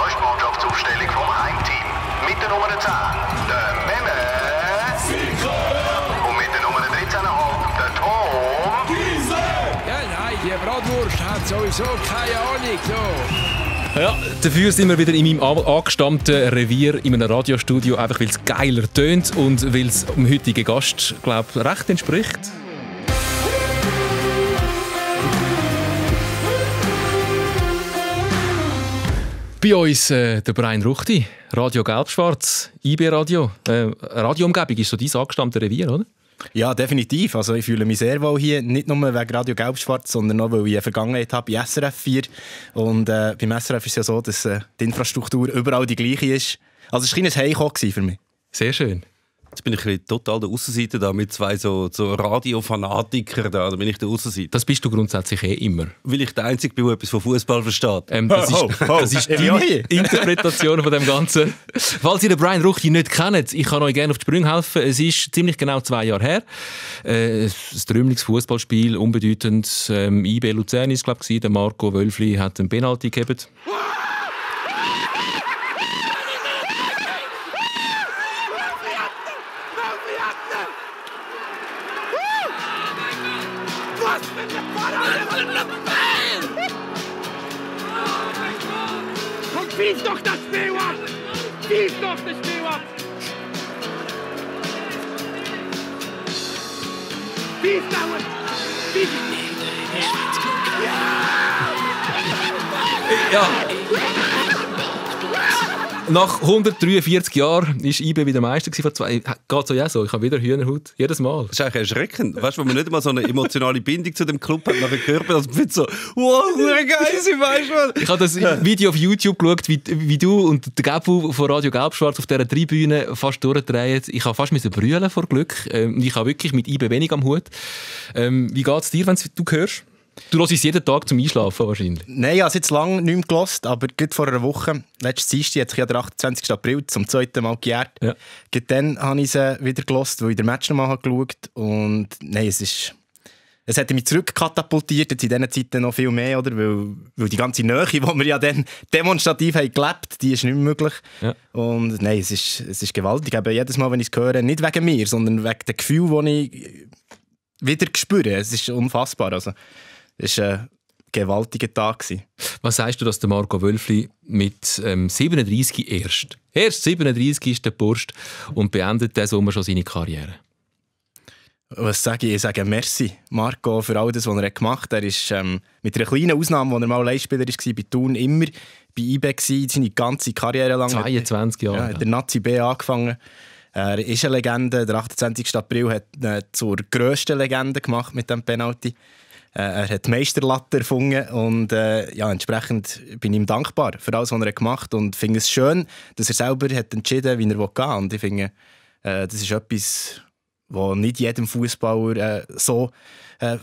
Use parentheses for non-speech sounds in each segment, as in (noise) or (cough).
Neusportjob zuständig vom Heimteam. Mit der Nummer 10, der Memme. Und mit der Nummer 13, der Tom. Giese. Ja, nein, die Bratwurst hat sowieso keine Ahnung. So. Ja, dafür sind wir wieder in meinem angestammten Revier in einem Radiostudio, einfach weil es geiler tönt und weil es dem heutigen Gast, glaube recht entspricht. Bei uns äh, der Brian Ruchti, Radio Gelbschwarz, IB Radio. Äh, Radioumgebung ist so dein angestammte Revier, oder? Ja, definitiv. Also ich fühle mich sehr wohl hier, nicht nur wegen Radio Gelbschwarz, sondern auch, weil ich eine Vergangenheit habe bei SRF 4. Und äh, beim SRF ist es ja so, dass äh, die Infrastruktur überall die gleiche ist. Also es war ein Heimkommen für mich. Sehr schön. Jetzt bin ich total der Außenseiter da mit zwei so, so Radiofanatikern da. Da bin ich der Außenseiter. Das bist du grundsätzlich eh immer. Weil ich der Einzige bin, der etwas von Fußball versteht. Ähm, das, oh, ist, oh, oh. das ist deine Interpretation von dem Ganzen. Falls ihr den Brian Ruchti nicht kennt, ich kann euch gerne auf die Sprünge helfen. Es ist ziemlich genau zwei Jahre her. Äh, ein Strömlings Fußballspiel, unbedeutend. Ähm, IB Luzern ist glaube ich, der Marco Wölfli hat einen Penalty gegeben. Pista, güey. Pista. Yo. Nach 143 Jahren ist IB e wieder Meister von zwei. Geht so ja so. Ich habe wieder Hühnerhaut. Jedes Mal. Das ist eigentlich erschreckend. Weißt du, wenn man nicht mal so eine emotionale Bindung zu dem Club hat, nach dem Körper, dass man so, wow, geil, sie weißt du Ich habe das Video auf YouTube geschaut, wie, wie du und der Gabu von Radio Gelbschwarz auf dieser Tribüne fast durchdrehen. Ich habe fast brüllen vor Glück. Ähm, ich habe wirklich mit IB e wenig am Hut. Ähm, wie geht es dir, wenn du hörst? Du hörst es jeden Tag zum Einschlafen wahrscheinlich? Nein, ich habe es jetzt lange nicht mehr gehört, aber gerade vor einer Woche, letztes Dienstag, hat sich ja der 28. April zum zweiten Mal gejährt. Ja. Gerade dann habe ich es wieder gehört, weil ich den Match nochmal geschaut habe. Und nein, es ist... Es hat mich zurückkatapultiert, jetzt in diesen Zeiten noch viel mehr, oder? Weil, weil die ganze Nähe, die wir ja dann demonstrativ haben gelebt, die ist nicht mehr möglich. Ja. Und nein, es ist, es ist gewaltig. Aber jedes Mal, wenn ich es höre, nicht wegen mir, sondern wegen dem Gefühl, das ich wieder spüre. Es ist unfassbar. Also, es war ein gewaltiger Tag. Was sagst du, dass der Marco Wölfli mit ähm, 37 erst, erst 37 ist der Burst und beendet diesen Sommer schon seine Karriere? Was sage ich? Ich sage Merci, Marco, für all das, was er gemacht hat. Er ist ähm, mit einer kleinen Ausnahme, als er mal Leihspieler war, bei Thun immer bei IBE, seine ganze Karriere lang. 22 Jahre. Ja, hat der Nazi B angefangen. Er ist eine Legende. Der 28. April hat ihn äh, zur grössten Legende gemacht mit dem Penalty. Äh, er hat die Meisterlatte erfunden und äh, ja, entsprechend bin ich ihm dankbar für alles, was er gemacht hat und finde es schön, dass er selber hat entschieden wie er gehen will. Und ich finde, äh, das ist etwas, was nicht jedem Fußballer äh, so äh,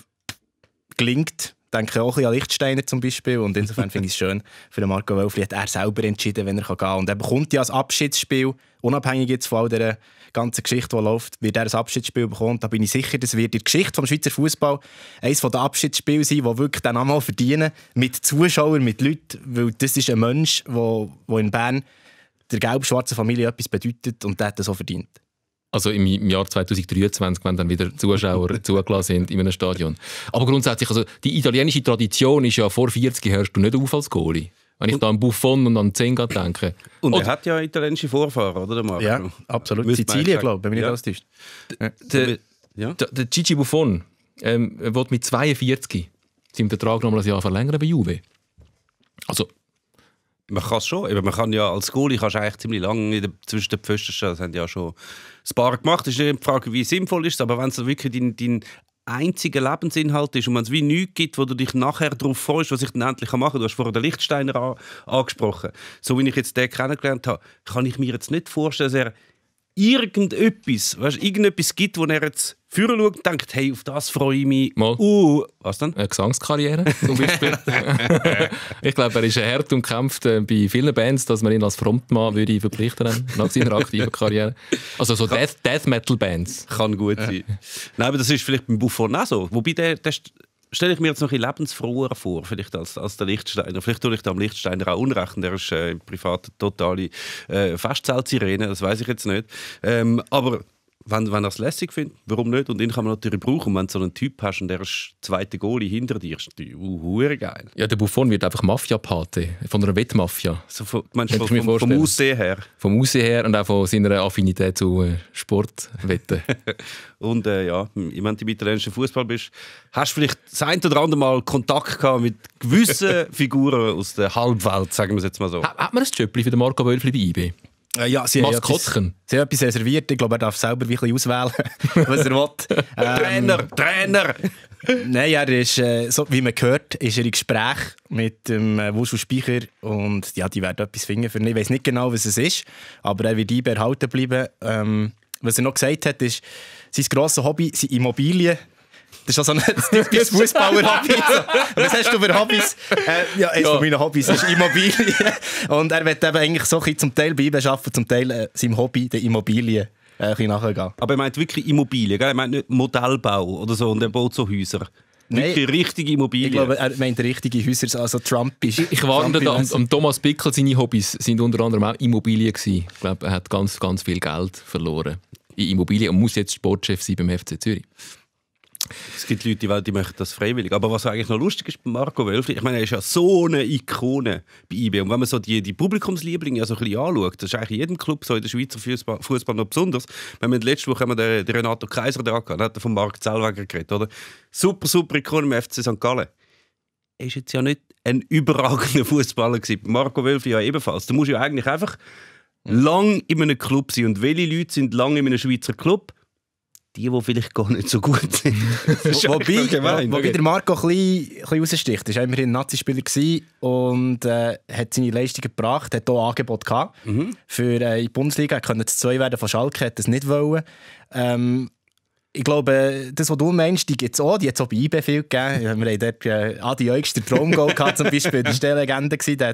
gelingt denke auch ein an Lichtsteiner zum Beispiel. Und insofern finde ich es schön, für den Marco Wölfli hat er selber entschieden, wenn er gehen kann. Und er bekommt ja als Abschiedsspiel, unabhängig jetzt von all dieser ganzen Geschichte, die läuft, wird er ein Abschiedsspiel bekommen. Da bin ich sicher, das wird in der Geschichte des Schweizer Fußball eines der Abschiedsspiele sein, die wirklich dann einmal verdienen, mit Zuschauern, mit Leuten, weil das ist ein Mensch, der in Bern der gelb-schwarzen Familie etwas bedeutet und der hat das auch verdient. Also im, Jahr 2023, wenn dann wieder Zuschauer (laughs) zugelassen sind in einem Stadion. Aber grundsätzlich, also die italienische Tradition ist ja, vor 40 hörst du nicht auf als Goalie. Wenn ich da an Buffon und an Zenga denke. Und er hat ja italienische Vorfahren, oder? Der Ja, absolut. Müsste Sizilien, glaube ich, wenn ich das ist. Der, Gigi Buffon ähm, wird mit 42 seinen Vertrag noch mal ein Jahr verlängern bei Juve. Also. Man kann es schon. Man kann ja als Goalie kannst eigentlich ziemlich lange in zwischen den Pfosten stehen. Das haben ja schon Sparen gemacht. Es ist nicht die Frage, wie sinnvoll ist es, aber wenn es wirklich dein, dein einziger Lebensinhalt ist und wenn es wie nichts gibt, wo du dich nachher darauf freust, was ich dann endlich machen kann. Du hast vorher den Lichtsteiner an, angesprochen. So wie ich jetzt den kennengelernt habe, kann ich mir jetzt nicht vorstellen, dass er irgendetwas, weißt, irgendetwas gibt, wo er jetzt Führer schaut und denkt, hey, auf das freue ich mich. Mal. Uh, was dann? Eine Gesangskarriere zum Beispiel. (laughs) ich glaube, er ist ein hart umkämpft äh, bei vielen Bands, dass man ihn als Frontmann würde verpflichten würde, nach seiner aktiven Karriere. Also so Death, Metal Bands. Kann gut sein. Nein, aber das ist vielleicht beim Buffon auch so. Wobei der, der stelle ich mir jetzt noch ein lebensfroher vor, vielleicht als, als der Lichtsteiner. Vielleicht tue ich da am Lichtsteiner auch unrecht, der ist äh, privat totale äh, Festzelt-Sirene, das weiß ich jetzt nicht. Ähm, aber wenn, wenn er es lässig findet, warum nicht? Und ihn kann man natürlich brauchen. Wenn du so einen Typ hast und der ist zweite Goalie hinter dir, ist uh, geil. Ja, der Buffon wird einfach Mafia-Pate, von einer Wettmafia. So, von, meinst, von, vom, vom Aussehen her? Vom Aussehen her und auch von seiner Affinität zu äh, Sportwetten. (laughs) und äh, ja, wenn du im italienischen Fußball bist, hast du vielleicht das ein oder andere Mal Kontakt gehabt mit gewissen (laughs) Figuren aus der Halbwelt, sagen wir es jetzt mal so. Hat, hat man ein Jöppli für den Marco Wölfli bei IB? Äh, ja, sie Maskottchen. Etwas, sie haben etwas reserviert. Ich glaube, er darf selber wie ein auswählen, (laughs) was er will. Ähm, Trainer, Trainer! Nein, er ist, äh, so, wie man hört, ist er im Gespräch mit dem äh, Wuschelspeicher. und ja, die werden etwas finden für ihn. Ich weiß nicht genau, was es ist, aber er wird einbehalten bleiben. Ähm, was er noch gesagt hat, ist, sein grosses Hobby sind Immobilien. Das ist also ein typisches Fußballer-Hobby. Was hast du für Hobbys? Äh, ja, eines ja. meiner Hobbys ist Immobilien. Und er wird eben eigentlich so ein zum Teil Bibel arbeiten, zum Teil äh, seinem Hobby, der Immobilien. Äh, ein bisschen nachgehen. Aber er meint wirklich Immobilien, gell? er meint nicht Modellbau oder so und er baut so Häuser. Nein, die richtige Immobilie. Ich glaube, er meint richtige Häuser, also Trump ist. Ich, warne da an Thomas Pickel, seine Hobbys sind unter anderem auch Immobilien gewesen. Ich glaube, er hat ganz, ganz viel Geld verloren in Immobilien und muss jetzt Sportchef sein beim FC Zürich. Es gibt Leute, die, möchten das freiwillig. Aber was eigentlich noch lustig ist bei Marco Wölfli, ich meine, er ist ja so eine Ikone bei IB. Und wenn man so die, die Publikumslieblinge ja so ein bisschen anschaut, das ist eigentlich in jedem Club so in der Schweizer Fußball, noch besonders. Wenn wir letzte Woche haben wir den, Renato Kaiser da gehabt, hat er von Marc Zellweger geredet, oder? Super, super Ikone im FC St. Gallen. Er ist jetzt ja nicht ein überragender Fußballer gewesen. Marco Wölfli ja ebenfalls. Du musst ja eigentlich einfach lang in einem Club sein. Und welche Leute sind lang in einem Schweizer Club? die, die vielleicht gar nicht so gut sind. (laughs) wobei, gemein, wobei okay. der Marco ein bisschen, raussticht. Er war immerhin ein Nazi-Spieler und äh, hat seine Leistung gebracht, hat hier Angebot gehabt. Mhm. Für äh, die Bundesliga konnte zu zwei werden von Schalke, hat das nicht wollen. Ähm, ich glaube, das, was du meinst, die gibt es auch. Die hat es auch bei IB viel gegeben. Wir haben dort äh, Adi Eugster Traumgoal (laughs) gehabt, zum Beispiel. Das war eine Legende. Der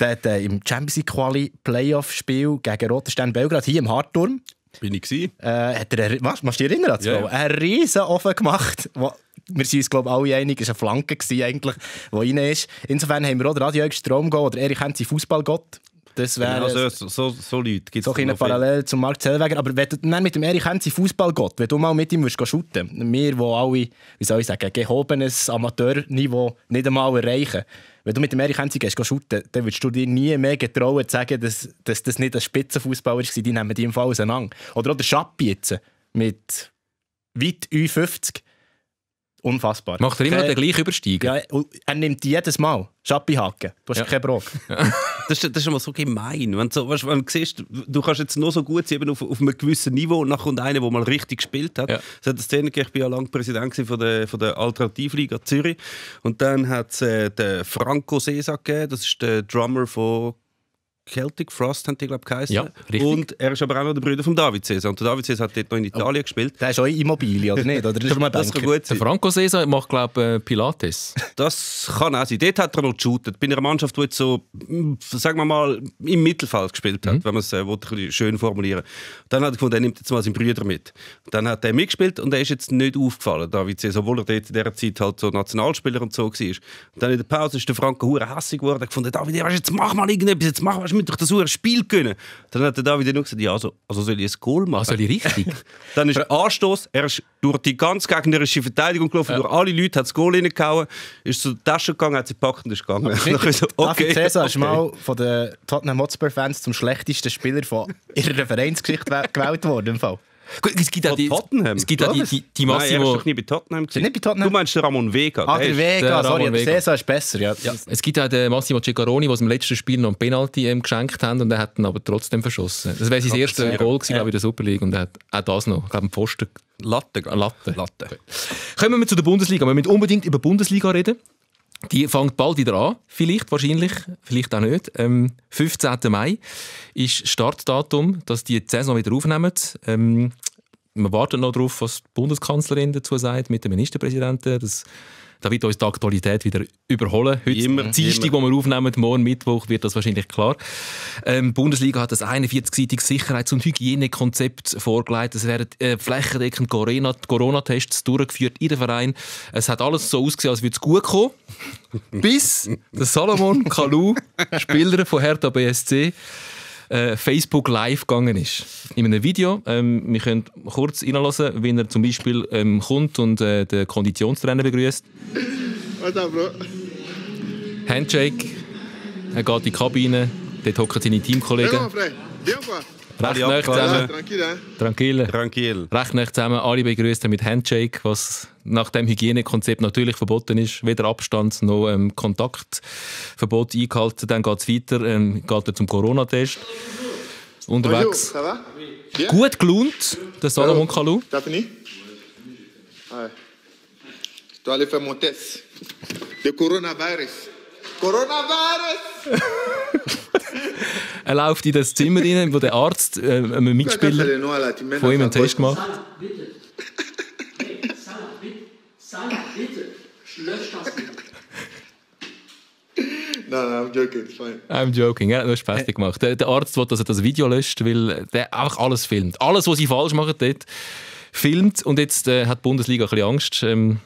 hat, (laughs) äh, im Champions League Quali Playoff-Spiel gegen Roten Belgrad hier im Hartturm bin ich gewesen? Äh, hat er, was, musst du dich erinnern? Ja, ja. Einen riesen Ofen gemacht. Wo, wir sind uns, glaube ich, alle einig, es war eine Flanke, gewesen, eigentlich, die rein ist. Insofern haben wir auch Radio Strom gehen oder Erich Henze, Fußballgott. Das wäre ja, so, also, so, so, so Leute gibt es. So eine parallel zum Markt Zellweger. Aber wenn du mit dem Erich Henze, Fußballgott, wenn du mal mit ihm würdest shooten, wir, die alle, wie soll ich sagen, gehobenes Amateurniveau nicht einmal erreichen, wenn du mit dem Erich Hensi gehst, shooten, dann würdest du dir nie mehr getrauen zu sagen, dass, dass das nicht ein Spitzenfußballer war. Die nehmen die im Fall auseinander. Oder auch der Schappi jetzt mit weit 50 Unfassbar. Macht er immer noch den gleichen Überstieg? Ja, er nimmt jedes Mal. Schattenhaken. Du hast ja. keinen Brock. (laughs) das, ist, das ist immer so gemein. Wenn du, weißt, wenn du siehst, du kannst jetzt nur so gut sein, eben auf, auf einem gewissen Niveau und dann kommt einer, der mal richtig gespielt hat. Ja. Es hat ich war ja lange Präsident von der, von der Alternativliga Zürich und dann hat es äh, den Franco Sesa gegeben, das ist der Drummer von Celtic Frost haben die, glaube ich, ja, richtig. Und er ist aber auch noch der Bruder von David Cesar. Und der David Cesar hat dort noch in Italien oh. gespielt. Der ist auch Immobilie, oder nicht? Oder das, (laughs) das kann gut sein. Der Franco Cesar macht, glaube ich, äh, Pilates. (laughs) Das kann auch sein. Dort hat er noch geshootet. Bei einer Mannschaft, die jetzt so, hm, sagen wir mal, im Mittelfeld gespielt hat, mhm. wenn man es äh, schön formulieren Dann hat er gefunden, er nimmt jetzt mal seinen Brüder mit. Dann hat er mitgespielt und er ist jetzt nicht aufgefallen, David Cesar, obwohl er dort in dieser Zeit halt so Nationalspieler und so war. Und dann in der Pause ist der Franco hure hässig geworden. Er hat gefunden, David, jetzt mach mal irgendetwas, jetzt mach was wir doch das Uhr Spiel können. Dann hat der David nur gesagt, ja, also, also soll ich ein Goal machen? Also ich richtig? (laughs) dann ist Anstoß, er ist durch die ganz gegnerische Verteidigung gelaufen, ja. durch alle Leute, hat das Goal reingehauen, ist zur Tasche gegangen, hat sie gepackt und ist gegangen. Okay. (laughs) so, also, okay. David Cäsar okay. ist mal von den Tottenham Hotspur Fans zum schlechtesten Spieler von (laughs) ihrer Vereinsgeschichte gewählt worden im Fall. Gut, es gibt auch die, Tottenham. Es gibt auch die, die, die Massimo. Nein, ich nicht bei Tottenham gesehen. Nicht bei Tottenham. Du meinst den Ramon Vega. Ah, der, Vega, der sorry, Ramon der Cesar ist besser. Ja. ja. Es gibt auch den Massimo Ceccaroni, der im letzten Spiel noch einen Penalty ähm, geschenkt hat und er hat ihn aber trotzdem verschossen. Das wäre sein erstes ja. Goal gewesen, ja. glaube ich, in der Super League und er hat auch das noch, glaube ich, einen Pfosten. Latte, Latte. Latte. Okay. Kommen wir zu der Bundesliga. Wir müssen unbedingt über die Bundesliga reden. Die fängt bald wieder an, vielleicht, wahrscheinlich, vielleicht auch nicht. Ähm, 15. Mai ist Startdatum, dass die, die Saison wieder aufnehmen. Ähm, wir warten noch darauf, was die Bundeskanzlerin dazu sagt mit dem Ministerpräsidenten. Das da wird uns die Aktualität wieder überholen. Heute wie immer, Dienstag, immer. wo wir aufnehmen, morgen Mittwoch wird das wahrscheinlich klar. Ähm, die Bundesliga hat das 41-seitige Sicherheits- und Hygienekonzept vorgelegt. Es werden äh, flächendeckend Corona-Tests durchgeführt in den Verein. Es hat alles so ausgesehen, als würde es gut kommen. (laughs) Bis der Salomon Kalou, Spieler von Hertha BSC, äh, Facebook live gegangen ist. In einem Video. Ähm, wir können kurz hineinlassen, wie er zum Beispiel ähm, kommt und äh, den Konditionstrainer begrüßt. Was up, Bro? Handshake. Er geht in die Kabine. Dort hocken seine Teamkollegen. Hey, Recht nah zusammen. Tranquille. Tranquille. Tranquille. Recht nah zusammen. Alle begrüßen mit Handshake, was nach dem Hygienekonzept natürlich verboten ist. Weder Abstand noch ähm, Kontaktverbot eingehalten. Dann geht es weiter, ähm, geht er zum Corona-Test. Unterwegs. Bonjour, ça va? Gut gelohnt, der Salomon Kalou. Darf ich? Je dois aller faire mon test. Le coronavirus. Coronavirus! (laughs) er läuft in das Zimmer rein, wo der Arzt, äh, ein Mitspieler, von ihm einen Test macht. bitte. Hey, Salat, bitte. Salat, bitte. Lösch das bitte. (laughs) Nein, nein, I'm joking, it's fine. I'm joking, er hat nur Spaß gemacht. Der, der Arzt will, dass er das Video löscht, weil der einfach alles filmt. Alles, was sie falsch machen dort, filmt. Und jetzt äh, hat die Bundesliga ein bisschen Angst. Ähm,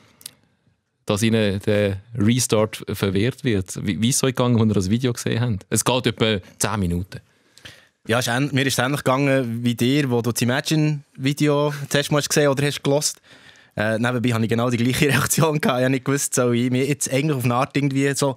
dass ihnen der Restart verwehrt wird. Wie, ist es euch gegangen, als ihr das Video gesehen habt? Es geht etwa 10 Minuten. Ja, ist mir ist es ähnlich gegangen wie dir, wo du das Imagine-Video zuerst mal gesehen oder hast gelost. Äh, nebenbei hatte ich genau die gleiche (laughs) Reaktion. Gehabt. Ich habe nicht gewusst, soll ich mich jetzt eigentlich auf eine Art irgendwie so,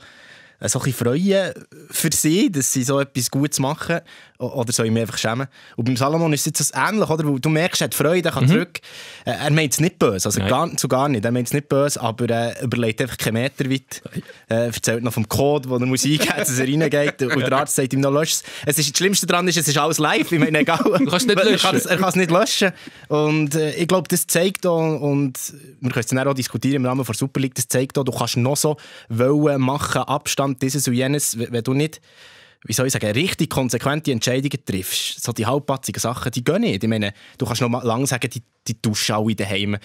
äh, so ein freuen für sie, dass sie so etwas Gutes machen. Oder soll ich mich einfach schämen? Und beim Salomon ist es jetzt ähnlich, oder? Weil du merkst, er hat Freude, er kann mhm. zurück. Äh, er meint es nicht böse, also gar, zu gar nicht. Er meint es nicht böse, aber er äh, überlegt einfach keinen Meter weit. Er äh, erzählt noch vom Code, den er muss eingeben muss, dass er reingeht. Und der Arzt sagt ihm noch, lösch es. Ist, das Schlimmste daran ist, es ist alles live. Ich meine, egal. Du kannst nicht (laughs) löschen. es, er kann es nicht löschen. Und äh, ich glaube, das zeigt auch, und wir können es dann auch diskutieren im Rahmen der Super League, das zeigt auch, du kannst noch so wollen machen, Abstand, dieses und jenes, wenn du nicht wie soll ich sagen, richtig konsequente Entscheidungen triffst. So die halbpatzigen Sachen, die gehen nicht. Ich meine, du kannst noch mal lange sagen, die, die duschen alle daheim.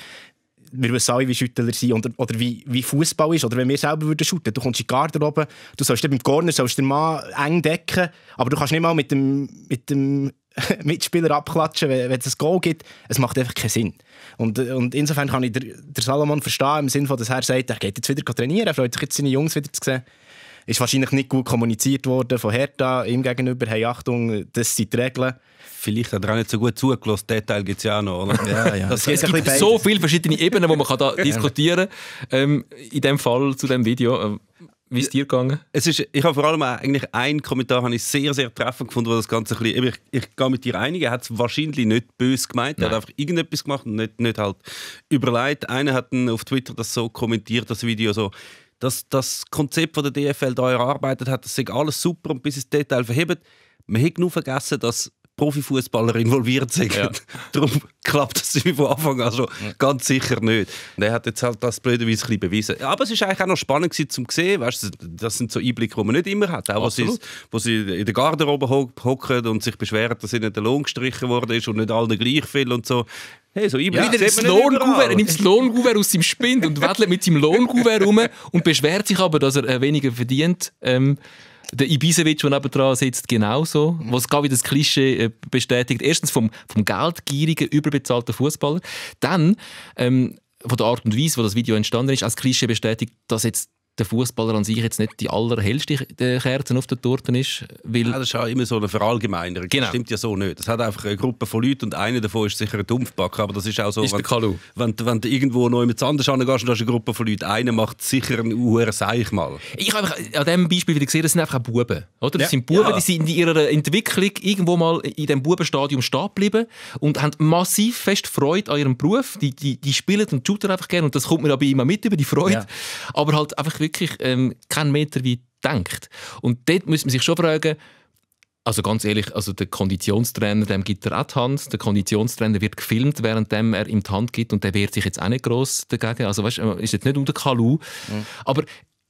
Wir wissen alle, wie Schüttler sind oder, oder wie, wie Fußball ist. Oder wenn wir selber würden shooten, du kommst in die Garderobe, du sollst beim Corner sollst den Mann eng decken, aber du kannst nicht mal mit dem, mit dem (laughs) Mitspieler abklatschen, wenn, wenn es ein Goal gibt. Es macht einfach keinen Sinn. Und, und insofern kann ich der Salomon verstehen, im Sinne, dass er sagt, er geht jetzt wieder trainieren, er freut sich jetzt, seine Jungs wieder zu sehen ist wahrscheinlich nicht gut kommuniziert worden von Hertha ihm gegenüber. Hey, Achtung, das sind die Regeln. Vielleicht hat er auch nicht so gut zugelassen. Detail gibt es ja auch noch. Oder? (laughs) ja, ja. Das, es gibt so viele verschiedene Ebenen, die man kann da diskutieren kann. Ähm, in dem Fall zu dem Video. Äh, wie ist es dir gegangen? Es ist, ich habe vor allem eigentlich einen Kommentar habe ich sehr, sehr treffend gefunden, wo das Ganze ein bisschen, ich, ich gehe mit dir einigen. er hat es wahrscheinlich nicht böse gemeint, Nein. er hat einfach irgendetwas gemacht und nicht, nicht halt überlegt. Einer hat auf Twitter das so kommentiert, das Video so, dass das Konzept von der DFL da erarbeitet hat, das sei alles super und bis ins Detail verhebt. Man hat nur vergessen, dass Profifußballer involviert sind. Ja. (laughs) Darum klappt das von Anfang an schon ja. ganz sicher nicht. Und er hat jetzt halt das blöderweise ein bisschen bewiesen. Aber es war eigentlich auch noch spannend gewesen, zum sehen. Weißt, das sind so Einblicke, die man nicht immer hat. Auch was wo sie in der Garderobe ho hocken und sich beschweren, dass ihnen der Lohn gestrichen wurde und nicht allen gleich viel und so. Hey, so Wieder nimmt das Lohngouvert aus seinem Spind und wedelt mit seinem Lohngouvert rum und beschwert sich aber, dass er äh, weniger verdient. Ähm, der Ibisevic, der nebenan sitzt, genauso. Mhm. Was gar wie das Klischee äh, bestätigt. Erstens vom, vom geldgierigen, überbezahlten Fußballer. Dann ähm, von der Art und Weise, wo das Video entstanden ist, als Klischee bestätigt, dass jetzt der Fußballer an sich jetzt nicht die allerhellste Kerze auf der Torte ist. Weil ja, das ist ja immer so eine Verallgemeinerung. Genau. Das stimmt ja so nicht. Das hat einfach eine Gruppe von Leuten und einer davon ist sicher ein Dumpfback. Aber das ist auch so, ist wenn, du, wenn, wenn du irgendwo noch mit anders hingehst und hast eine Gruppe von Leuten, einer macht sicher einen Uhr, sag ich mal. Ich habe an diesem Beispiel wieder gesehen, das sind einfach auch Buben. Oder? Das ja. sind Buben, ja. die sind in ihrer Entwicklung irgendwo mal in diesem Bubenstadium stehen geblieben und haben massiv fest Freude an ihrem Beruf. Die, die, die spielen und shooten einfach gerne und das kommt mir aber immer mit über die Freude. Aber halt einfach wirklich ähm, keinen Meter weit denkt. Und dort muss man sich schon fragen, also ganz ehrlich, also der Konditionstrainer, dem gibt er auch die Hand. Der Konditionstrainer wird gefilmt, während er ihm die Hand gibt und der wehrt sich jetzt auch nicht gross dagegen. Also weißt, äh, ist jetzt nicht unter Kalu. Mhm. Aber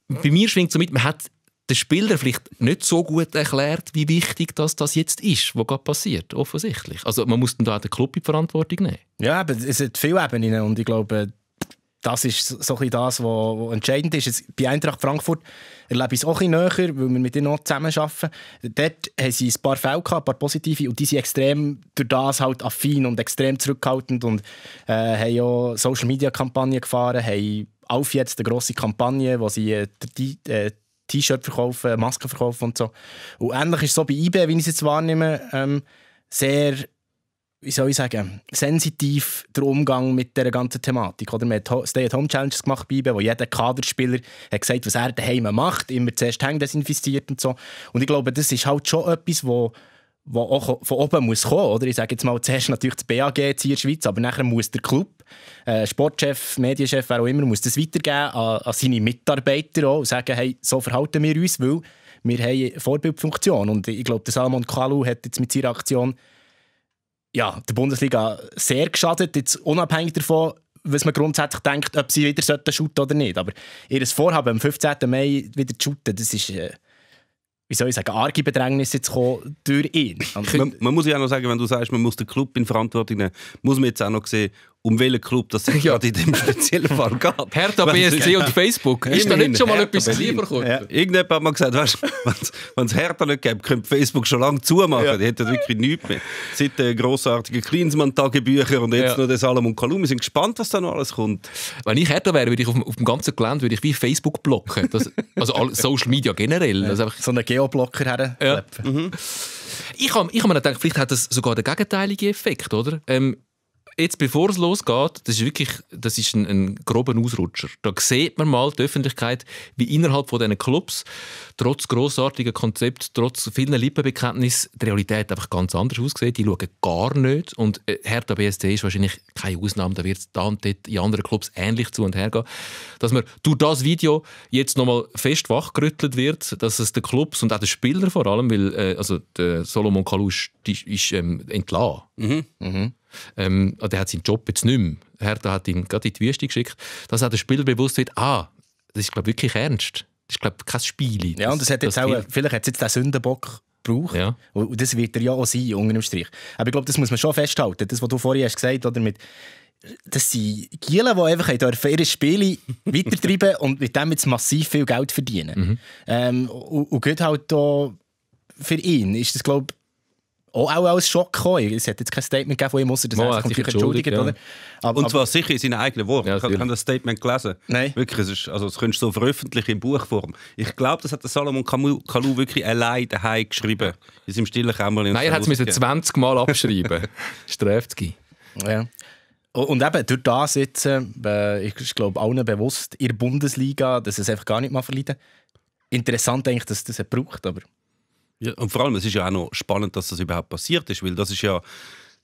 bei mir schwingt so mit, man hat den Spieler vielleicht nicht so gut erklärt, wie wichtig das, das jetzt ist, was gerade passiert, offensichtlich. Also man muss dann da den Club in die Verantwortung nehmen. Ja, aber es sind viele Ebenen und ich glaube, das ist so ein das, was entscheidend ist. Jetzt, bei Eintracht Frankfurt erlebe ich es auch ein bisschen näher, weil wir mit ihnen noch zusammenarbeiten. Dort haben sie ein paar Fälle gehabt, ein paar positive, und die sind extrem durch das halt affin und extrem zurückhaltend und äh, haben auch Social-Media-Kampagnen gefahren, haben auf jetzt eine grosse Kampagne, wo sie äh, äh T-Shirt verkaufen, Masken verkaufen und so. Und ähnlich ist es so bei eBay, wie ich es jetzt wahrnehme, ähm, sehr wie soll ich sagen, sensitiv der Umgang mit dieser ganzen Thematik. Oder man hat Stay-at-Home-Challenges gemacht bei wo jeder Kaderspieler hat gesagt, was er daheim macht, immer zuerst Hände desinfiziert und so. Und ich glaube, das ist halt schon etwas, wo was auch von oben muss kommen oder Ich sage jetzt mal, zuerst natürlich das BAG hier in der Schweiz, aber nachher muss der Club, äh, Sportchef, Medienchef, wer auch immer, muss das weitergeben an, an seine Mitarbeiter auch und sagen, hey, so verhalten wir uns, weil wir haben eine Vorbildfunktion. Und ich glaube, der Salman Kalu hat jetzt mit seiner Aktion ja, der Bundesliga sehr geschadet, jetzt unabhängig davon, was man grundsätzlich denkt, ob sie wieder shooten sollten oder nicht. Aber ihr Vorhaben, am 15. Mai wieder zu shooten, das ist... Äh, wie soll ich sagen, arge Bedrängnis zu kommen durch ihn. Man, man, muss ja auch noch sagen, wenn du sagst, man muss den Club in Verantwortung nehmen, muss man jetzt auch noch sehen, um welchen Club das es (laughs) gerade in dem speziellen Fall geht. (laughs) Hertha BSC und Facebook. Ist da nicht schon mal Hertha etwas rübergekommen? Ja. Irgendjemand hat mal gesagt, weißt, (laughs) wenn es Hertha nicht gäbe, könnte Facebook schon lange zumachen. Ja. Die hätten wirklich nichts mehr. Seit den grossartigen klinsmann tagebüchern und jetzt ja. noch der und Kalum. Wir sind gespannt, was da noch alles kommt. Wenn ich Hertha wäre, würde ich auf, auf dem ganzen Gelände würde ich wie Facebook blocken. Das, also all, Social Media generell. Ja. Einfach... So einen Geoblocker herkleppen. Mhm. Ich habe ich hab mir gedacht, vielleicht hat das sogar den gegenteiligen Effekt, oder? Ähm, jetzt, bevor es losgeht, das ist wirklich das ist ein, ein grober Ausrutscher. Da sieht man mal die Öffentlichkeit, wie innerhalb von diesen Clubs, trotz grossartiger Konzept, trotz vielen Lippenbekenntnissen, die Realität einfach ganz anders aussieht. Die schauen gar nicht. Und äh, Hertha BSC ist wahrscheinlich keine Ausnahme. Da wird es da und dort in anderen Clubs ähnlich zu und her gehen. Dass man durch das Video jetzt nochmal fest wachgerüttelt wird, dass es den Clubs und auch den Spielern vor allem, weil äh, also, der Solomon Kalusch ist, ist ähm, entlassen Mhm. Mhm. Ähm, der hat seinen Job jetzt nicht mehr. Hertha hat ihn gerade in die Wüste geschickt. Dass auch der Spieler bewusst wird, ah, das ist glaube wirklich ernst. Das ist glaube kein Spiel. Das, ja, und das hat jetzt das auch, vielleicht hat es jetzt den Sündenbock gebraucht. Ja. Und das wird er ja auch sein, unter dem Strich. Aber ich glaube, das muss man schon festhalten. Das, was du vorhin hast gesagt hast, mit das sind Gielen, die einfach dürfen ihre Spiele (laughs) weitertreiben und mit dem jetzt massiv viel Geld verdienen. Mhm. Ähm, und, und geht halt da für ihn ist das, glaube auch, oh, auch als Schock gekommen. Es hat jetzt kein Statement gegeben von ihm, außer dass er sich entschuldigt, ja. Aber, und zwar aber, sicher in seinen eigenen Worten. Ja, ich habe das Statement gelesen. Nein. Wirklich, es ist, also, das könntest du so veröffentlichen in Buchform. Ich glaube, das hat der Salomon Kalou wirklich allein daheim geschrieben. In seinem stillen Kämmerlein. Nein, er hat es 20 Mal abschreiben. (laughs) Strefski. Ja. Und eben durch das jetzt, äh, äh ich glaube, allen bewusst in der Bundesliga, dass es einfach gar nicht mal verleiden. Interessant eigentlich, dass das braucht, aber ja, und vor allem, es ist ja auch noch spannend, dass das überhaupt passiert ist, weil das ist ja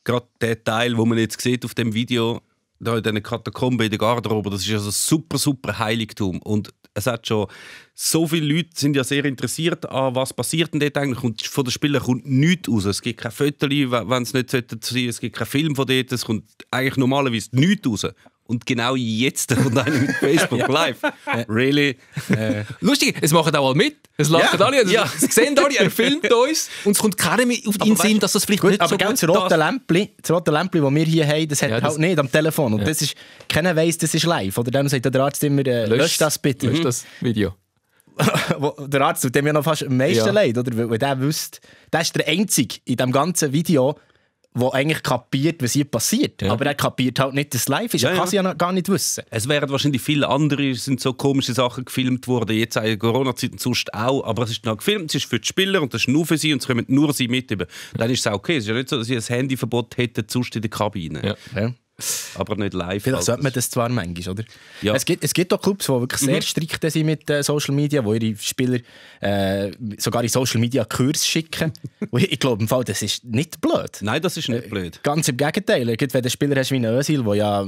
gerade der Teil, wo man jetzt sieht auf dem Video, da in diesen Katakomben in der Garderobe, das ist ja also ein super, super Heiligtum. Und es hat schon so viele Leute sind ja sehr interessiert an was passiert denn dort eigentlich und von den Spielern kommt nichts raus. Es gibt keine Fotos, wenn es nicht sein es gibt keinen Film von dort, es kommt eigentlich normalerweise nichts raus und genau jetzt kommt einer mit Facebook (laughs) Live. Really? Äh. (laughs) Lustig, es machen auch alle mit. Es lachen ja. alle, es ja. sehen alle, er filmt (laughs) uns und es kommt keiner mehr auf den Sinn, dass das vielleicht gut, nicht aber so gut ist. Aber das rote Lämpchen, das rote Lämpli, das wir hier haben, das hat ja, halt das halt nicht am Telefon. Und ja. das ist, keiner weiss, das ist live. Oder dann sagt der Arzt immer, äh, lösch das bitte. Lösch das Video. der Arzt tut dem ja noch fast am meisten ja. leid, oder? Weil, der wüsste, der ist der Einzige in diesem ganzen Video, der eigentlich kapiert, was hier passiert. Ja. Aber er kapiert halt nicht, dass es live ist. Er ja, kann es ja gar nicht wissen. Es wären wahrscheinlich viele andere, sind so komische Sachen gefilmt worden, jetzt auch in Corona-Zeiten sonst auch. Aber es ist noch gefilmt, es ist für die Spieler und das ist nur für sie und es kommen nur sie mit. Dann ist es auch okay. Es ist ja nicht so, dass sie ein Handyverbot hätten, sonst in der Kabine. Ja aber nicht live. Vielleicht sollte man das zwar manchmal, oder? Ja. Es, gibt, es gibt auch Clubs, die wirklich sehr mhm. strikt sind mit äh, Social Media, wo ihre Spieler äh, sogar in Social Media Kurs schicken. (laughs) ich glaube das ist nicht blöd. Nein, das ist nicht äh, blöd. ganz im Gegenteil. Äh, gibt, Wenn du Spieler hast wie ein Özil, der ja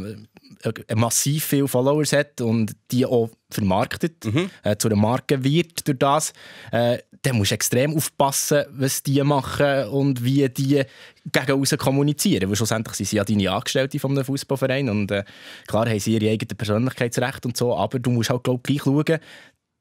äh, massiv viele Follower hat und die auch vermarktet, mhm. äh, zu einer Marke wird durch das, äh, dann musst du extrem aufpassen, was die machen und wie die gegen uns kommunizieren. Weil schlussendlich sind sie ja deine Angestellte von einem Fußballverein und äh, klar haben sie ihre eigenen Persönlichkeitsrechte und so, aber du musst halt glaub, gleich schauen,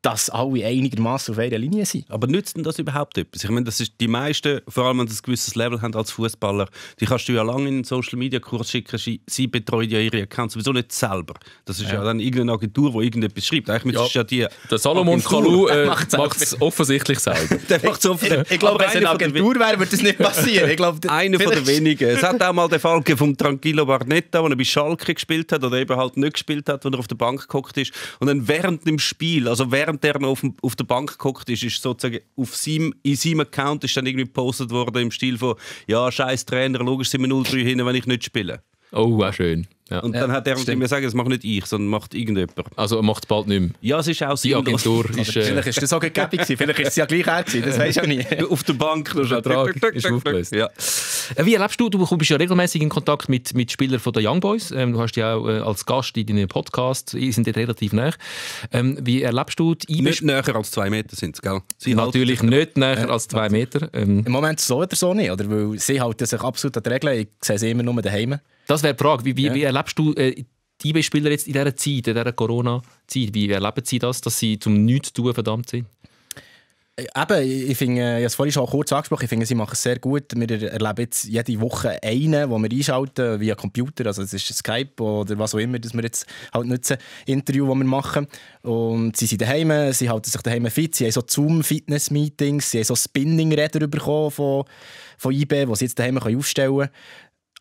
dass alle einigermaßen auf einer Linie sind. Aber nützt denn das überhaupt etwas? Ich meine, das ist die meisten, vor allem wenn sie ein gewisses Level haben als Fußballer, die kannst du ja lange in einen Social Media Kurs schicken, sie betreuen ja ihre Accounts sowieso nicht selber. Das ist ja, ja dann irgendeine Agentur, die irgendetwas schreibt. Eigentlich ja. ist ja die Der Salomon Kalou äh, (laughs) macht es offensichtlich selber. (laughs) der macht es offensichtlich. Ich, ich glaube, wenn es eine Agentur wäre, würde das nicht passieren. Ich glaube, (laughs) einer von den wenigen. Es hat auch mal den Fall von Tranquillo Barnetta, der bei Schalke gespielt hat oder eben halt nicht gespielt hat, wenn er auf der Bank gehockt ist und dann während dem Spiel, also während während der noch auf, auf der Bank geguckt ist, ist sozusagen auf seinem, in seinem Account ist dann irgendwie gepostet worden im Stil von «Ja, scheiß Trainer, logisch sind wir 0-3 hin, wenn ich nicht spiele.» Oh, auch schön. Ja. Und dann ja, hat er stimmt. mir gesagt, das macht nicht ich, sondern macht irgendjemand. Also er macht es bald nicht mehr. Ja, es ist auch Die Agentur ist, ist... Äh... Vielleicht ist das auch gegeben vielleicht ist es ja gleich auch das weiß ich auch nicht. Auf der Bank noch schon. Vertrag ist aufgelöst. Ja. Äh, wie erlebst du, du kommst ja regelmäßig in Kontakt mit, mit Spielern von den Young Boys, ähm, du hast ja auch äh, als Gast in deinen Podcasts, die sind dort relativ nah. Ähm, wie erlebst du die Einbes Nicht näher als zwei Meter sind gell? Sie Natürlich nicht näher als zwei Meter. Ähm. Im Moment so oder so nicht, oder? weil sie halten sich absolut an die Regeln, ich sehe sie immer nur daheim. Das wäre die Frage. Wie, wie, ja. wie erlebst du äh, die IB-Spieler jetzt in dieser Zeit, in dieser Corona-Zeit? Wie erleben sie das, dass sie zum Nichtstun verdammt sind? Äh, eben, ich finde, ich habe es vorhin schon kurz angesprochen, ich finde, sie machen es sehr gut. Wir erleben jetzt jede Woche einen, wo wir einschalten via Computer, also es ist Skype oder was auch immer, dass wir jetzt halt nutzen, Interview, das wir machen. Und sie sind daheim, sie halten sich daheim fit, sie haben so Zoom-Fitness-Meetings, sie haben so Spinning-Räder bekommen von, von IB, die sie jetzt daheim aufstellen können.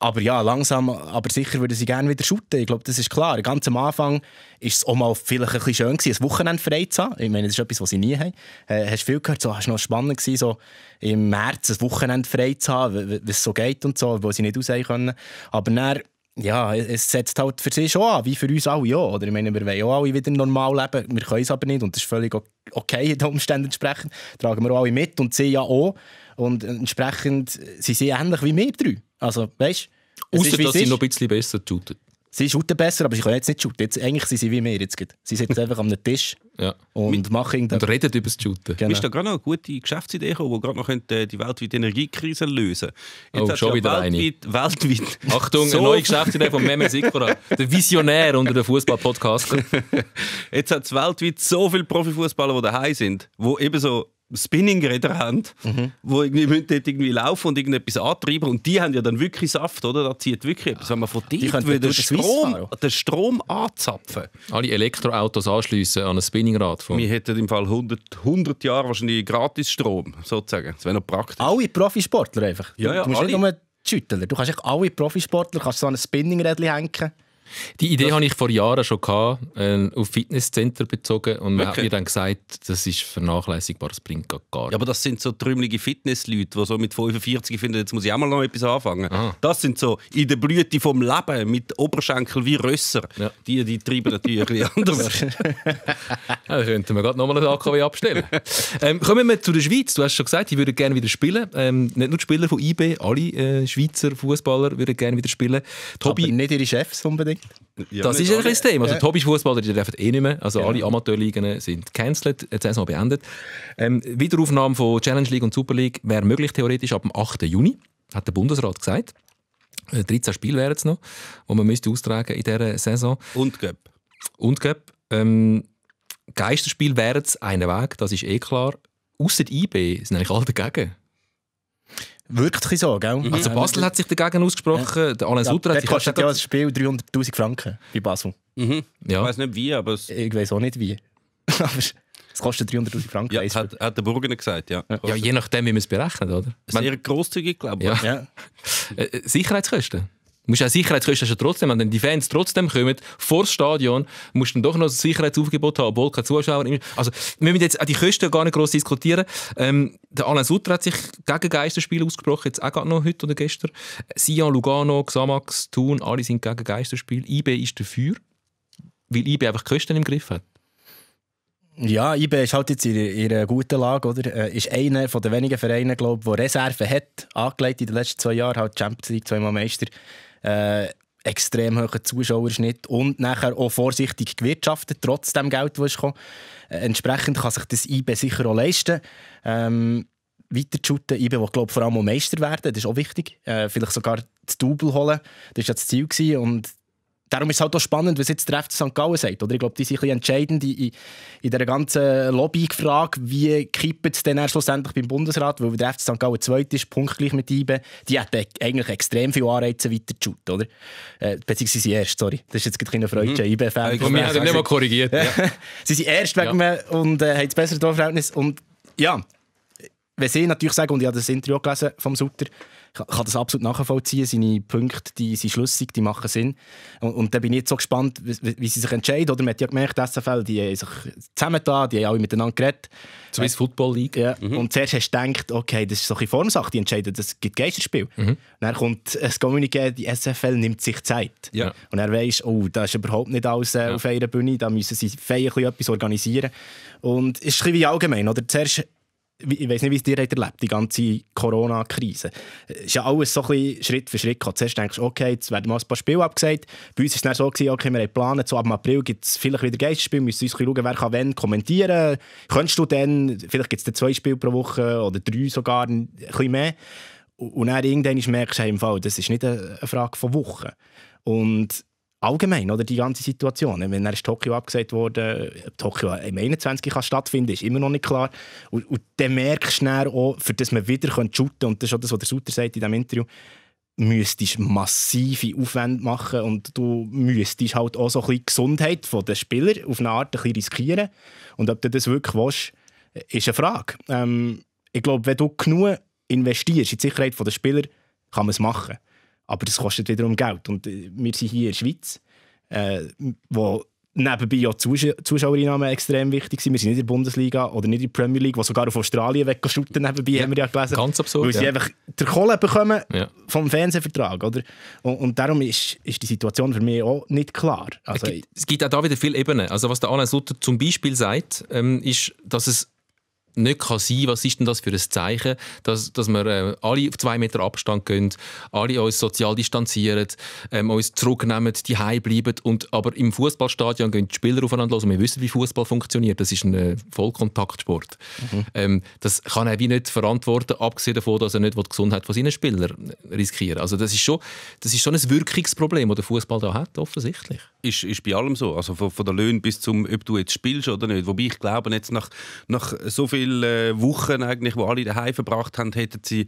Aber ja, langsam, aber sicher würde sie gerne wieder shooten. Ich glaube, das ist klar. Ganz am Anfang war es auch mal vielleicht ein bisschen schön, ein Wochenende frei zu haben. Ich meine, das ist etwas, was sie nie haben. Äh, hast du viel gehört? So, hast noch spannend gewesen, so im März ein Wochenende frei zu haben, wie es so geht und so, wo sie nicht aussehen können. Aber dann, ja, es setzt halt für sie schon an, wie für uns alle ja. Oder ich meine, wir wollen auch alle wieder normal leben, wir können es aber nicht und das ist völlig okay in den Umständen entsprechend. Tragen wir auch alle mit und sie ja auch. Und äh, entsprechend sind sie ähnlich wie wir drei. Also, weißt du? Außer, dass sie noch ein bisschen besser shooten. Sie shooten besser, aber sie können jetzt nicht shooten. Jetzt, eigentlich sind sie wie wir jetzt. Sie sitzen einfach am Tisch ja. und machen Und reden über das Shooten. Genau. Ist da gerade noch eine gute Geschäftsidee gekommen, die gerade noch äh, die weltweite Energiekrise lösen könnte? Jetzt oh, schon wieder weltweit, eine. Weltweit (laughs) Achtung, so eine neue (laughs) Geschäftsidee von Mehmet Sikora, der Visionär unter den fußball (laughs) jetzt hat es weltweit so viele Profifußballer, die daheim sind, die eben so Spinningräder haben, mhm. wo irgendwie, müssen irgendwie laufen und irgendetwas antreiben und die haben ja dann wirklich Saft, oder? Da zieht wirklich etwas. Wenn man von dort würde den Strom, den Strom anzapfen. Alle Elektroautos anschliessen an ein Spinningrad. Von. Wir hätten im Fall 100, 100 Jahre wahrscheinlich gratis Strom, sozusagen. Das wäre noch praktisch. Alle Profisportler einfach? Ja, ja, du musst alle. nicht nur schütteln. Du kannst alle Profisportler kannst so an ein Spinningrädchen hängen die Idee das hatte ich vor Jahren schon gehabt, äh, auf Fitnesscenter bezogen und man okay. hat mir dann gesagt, das ist vernachlässigbar, das bringt gar nichts. Ja, aber das sind so trümmelige Fitnessleute, die so mit 45 finden, jetzt muss ich auch mal noch etwas anfangen. Aha. Das sind so in der Blüte vom Leben mit Oberschenkel wie Rösser. Ja. Die, die treiben natürlich anders. (laughs) ja, könnten wir gerade nochmal einen AKW abstellen. (laughs) ähm, kommen wir zu der Schweiz. Du hast schon gesagt, ich würde gerne wieder spielen. Ähm, nicht nur die Spieler von IB, alle äh, Schweizer Fußballer würden gerne wieder spielen. Tobi, aber nicht ihre Chefs unbedingt unbedingt. Ja, das ist ein Thema. Also, ja. Äh, Hobbyfußballer die dürfen eh nicht mehr. Also, genau. alle Amateurligen sind gecancelt. Jetzt ist es beendet. Ähm, Wiederaufnahme von Challenge League und Super League wäre möglich theoretisch ab dem 8. Juni, hat der Bundesrat gesagt. 13 äh, Spiele wären es noch, die man müsste austragen in dieser Saison. Und Göpp. Und Göpp. Ähm, Geisterspiel wäre es einen Weg, das ist eh klar. Außer IB sind eigentlich alle dagegen wirklich so, gell? Mhm. Also Basel hat sich dagegen ausgesprochen, ja. der Alain ja, Sutter hat sich... kostet ja das Spiel 300'000 Franken bei Basel. Mhm. Ja. Ich weiß nicht wie, aber... Es ich weiß auch nicht wie. (laughs) aber Es kostet 300'000 Franken. Ja, hat, hat, der Burgener gesagt, ja. Ja, ja je nachdem, wie man es berechnet, oder? Sehr man, grosszügig, glaube ich. Ja. Ja. (laughs) Äh, äh, Sicherheitskosten. Du musst auch Sicherheitskosten schon trotzdem, wenn dann die Fans trotzdem kommen, vor das Stadion, musst du dann doch noch ein Sicherheitsaufgebot haben, obwohl keine Zuschauer... Also, wir müssen jetzt auch die Kosten gar nicht groß diskutieren. Ähm, der Alain Sutter hat sich gegen Geisterspiele ausgesprochen, jetzt auch noch heute oder gestern. Sian Lugano, Xamax, Thun, alle sind gegen Geisterspiele. IB ist dafür, weil IB einfach die Kosten im Griff hat. Ja, IB ist halt jetzt in, in einer guten Lage, oder? Äh, ist einer von den wenigen Vereinen, glaube ich, der Reserven hat, angelegt in den letzten zwei Jahren, halt Champions League, zweimal Meister. Äh, extrem hohen Zuschauerschnitt und nachher auch vorsichtig gewirtschaftet, trotz dem Geld, das kam. Äh, entsprechend kann sich das IB e sicher auch leisten. Ähm, weiter zu shooten, IB e will glaub, vor allem Meister werden, das ist auch wichtig. Äh, vielleicht sogar das Double holen, das war ja das Ziel. Gewesen. Und darum ist es halt auch spannend, was jetzt der FC St. Gallen sagt. Oder ich glaube, die sind ein entscheidend in, in der ganzen Lobby-Frage, wie kippt es denn schlussendlich beim Bundesrat, weil der FC St. Gallen zweit ist, punktgleich mit IBE, die hätten e- eigentlich extrem viele Anreize weiter zu shooten, oder? Äh, beziehungsweise sie erst, sorry. Das ist jetzt keine Freude, mhm. IBE-Fan. Ja, also, wir haben nicht mal korrigiert. Ja. (laughs) sie sind erst wegen ja. und äh, haben das bessere Torverhältnis und ja, wenn sie natürlich sagen, und ich habe das Interview gelesen vom Sutter, ich kann das absolut nachvollziehen. Seine Punkte die sind schlüssig, die machen Sinn. Und, und da bin ich jetzt so gespannt, wie, wie, sie sich entscheiden. Oder man hat ja gemerkt, die SFL die haben sich zusammengetan, die haben alle miteinander geredet. Swiss äh, Football League. Ja. Mhm. Und zuerst hast du gedacht, okay, das ist so eine Formsache, die entscheiden, das gibt Geisterspiel. Mhm. Dann kommt das Kommuniqué, die SFL nimmt sich Zeit. Ja. Und er weiß, oh, das ist überhaupt nicht alles äh, ja. auf einer Bühne, da müssen sie feierlich etwas organisieren. Und es ist ein bisschen wie allgemein. Oder? Zuerst ich weiß nicht, wie es dir erlebt die ganze Corona-Krise. Es ist ja alles so ein bisschen Schritt für Schritt gekommen. Zuerst denkst du, okay, jetzt werden mal ein paar Spiele abgesagt. Bei uns war es dann so, gewesen, okay, wir haben geplant, so ab April gibt es vielleicht wieder Geistspiele, wir müssen uns schauen, wer kann wann kommentieren. Könntest du dann, vielleicht gibt es dann zwei Spiele pro Woche oder drei sogar, ein bisschen mehr. Und dann irgendwann merkst du, hey, im Fall, das ist nicht eine Frage von Wochen. Und allgemein, oder die ganze Situation. Wenn er Tokio abgesagt wurde, ob Tokio im 21 kann stattfinden, ist immer noch nicht klar. Und, und dann merkst du dann auch, für das man wieder shooten könnte, und das ist auch das, was der Sutter sagt in diesem Interview, müsstest massive Aufwände machen und du müsstest halt auch so ein bisschen die Gesundheit der Spieler auf eine Art ein bisschen riskieren. Und ob du das wirklich willst, ist eine Frage. Ähm, ich glaube, wenn du genug investierst in die Sicherheit der Spieler, kann man es machen. Aber das kostet wiederum Geld. Und äh, wir sind hier in der Schweiz, äh, wo nebenbei auch Zusch Zuschauereinnahmen extrem wichtig sind. Wir sind nicht in der Bundesliga oder nicht in der Premier League, wo sogar auf Australien weggeschüttet nebenbei, ja, haben wir ja gelesen. Ganz absurd. Weil sie ja. einfach den Kohle bekommen ja. vom Fernsehvertrag. Oder? Und, und, darum ist, ist die Situation für mich auch nicht klar. Also, es, gibt, es gibt auch da wieder viele Ebenen. Also was der Alain Sutter zum Beispiel sagt, ähm, ist, dass es nicht kann sein kann, was ist denn das für ein Zeichen, dass, dass wir äh, alle auf zwei Meter Abstand gehen, alle uns sozial distanzieren, ähm, uns zurücknehmen, die bleiben und aber im Fußballstadion gehen die Spieler aufeinander los und wir wissen, wie Fußball funktioniert. Das ist ein äh, Vollkontaktsport. Mhm. Ähm, das kann er wie nicht verantworten, abgesehen davon, dass er nicht die Gesundheit von seinen Spielern äh, riskieren Also das ist schon, das ist schon ein Wirkungsproblem, das der Fußball da hat, offensichtlich. Ist, ist bei allem so, also von, von der Löhne bis zum, ob du jetzt spielst oder nicht. Wobei ich glaube, jetzt nach, nach so viel viele äh, Wochen, eigentlich, wo alle daheim verbracht haben, hätten sie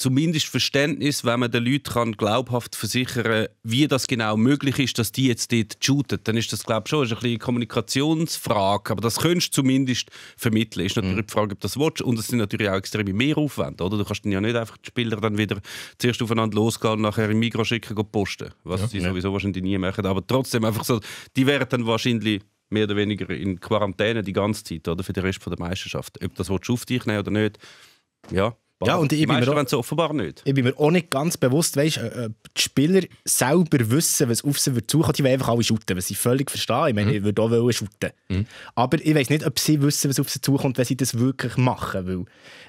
zumindest Verständnis, wenn man den Leuten kann glaubhaft versichern kann, wie das genau möglich ist, dass die jetzt dort shooten. Dann ist das, glaube ich, schon ist ein eine Kommunikationsfrage. Aber das könntest du zumindest vermitteln. Ist natürlich mhm. die Frage, ob das willst. Und es sind natürlich auch extreme Mehraufwände. Oder? Du kannst dann ja nicht einfach die Spieler dann wieder zuerst aufeinander losgehen und nachher im Mikro schicken und posten. Was ja, sie ja. sowieso wahrscheinlich nie machen. Aber trotzdem, einfach so, die werden dann wahrscheinlich mehr oder weniger in Quarantäne die ganze Zeit oder? für den Rest der Meisterschaft. Ob das auf dich nehmen oder nicht, ja, ja, und ich, bin, mir auch, offenbar nicht. ich bin mir auch nicht ganz bewusst, weißt, ob äh, äh, die Spieler selber wissen, was auf sie wird zukommen. Die wollen einfach alle shooten, was ich völlig verstehe. Ich meine, mhm. ich würde auch shooten. Mhm. Aber ich weiß nicht, ob sie wissen, was auf sie zukommt, wenn sie das wirklich machen.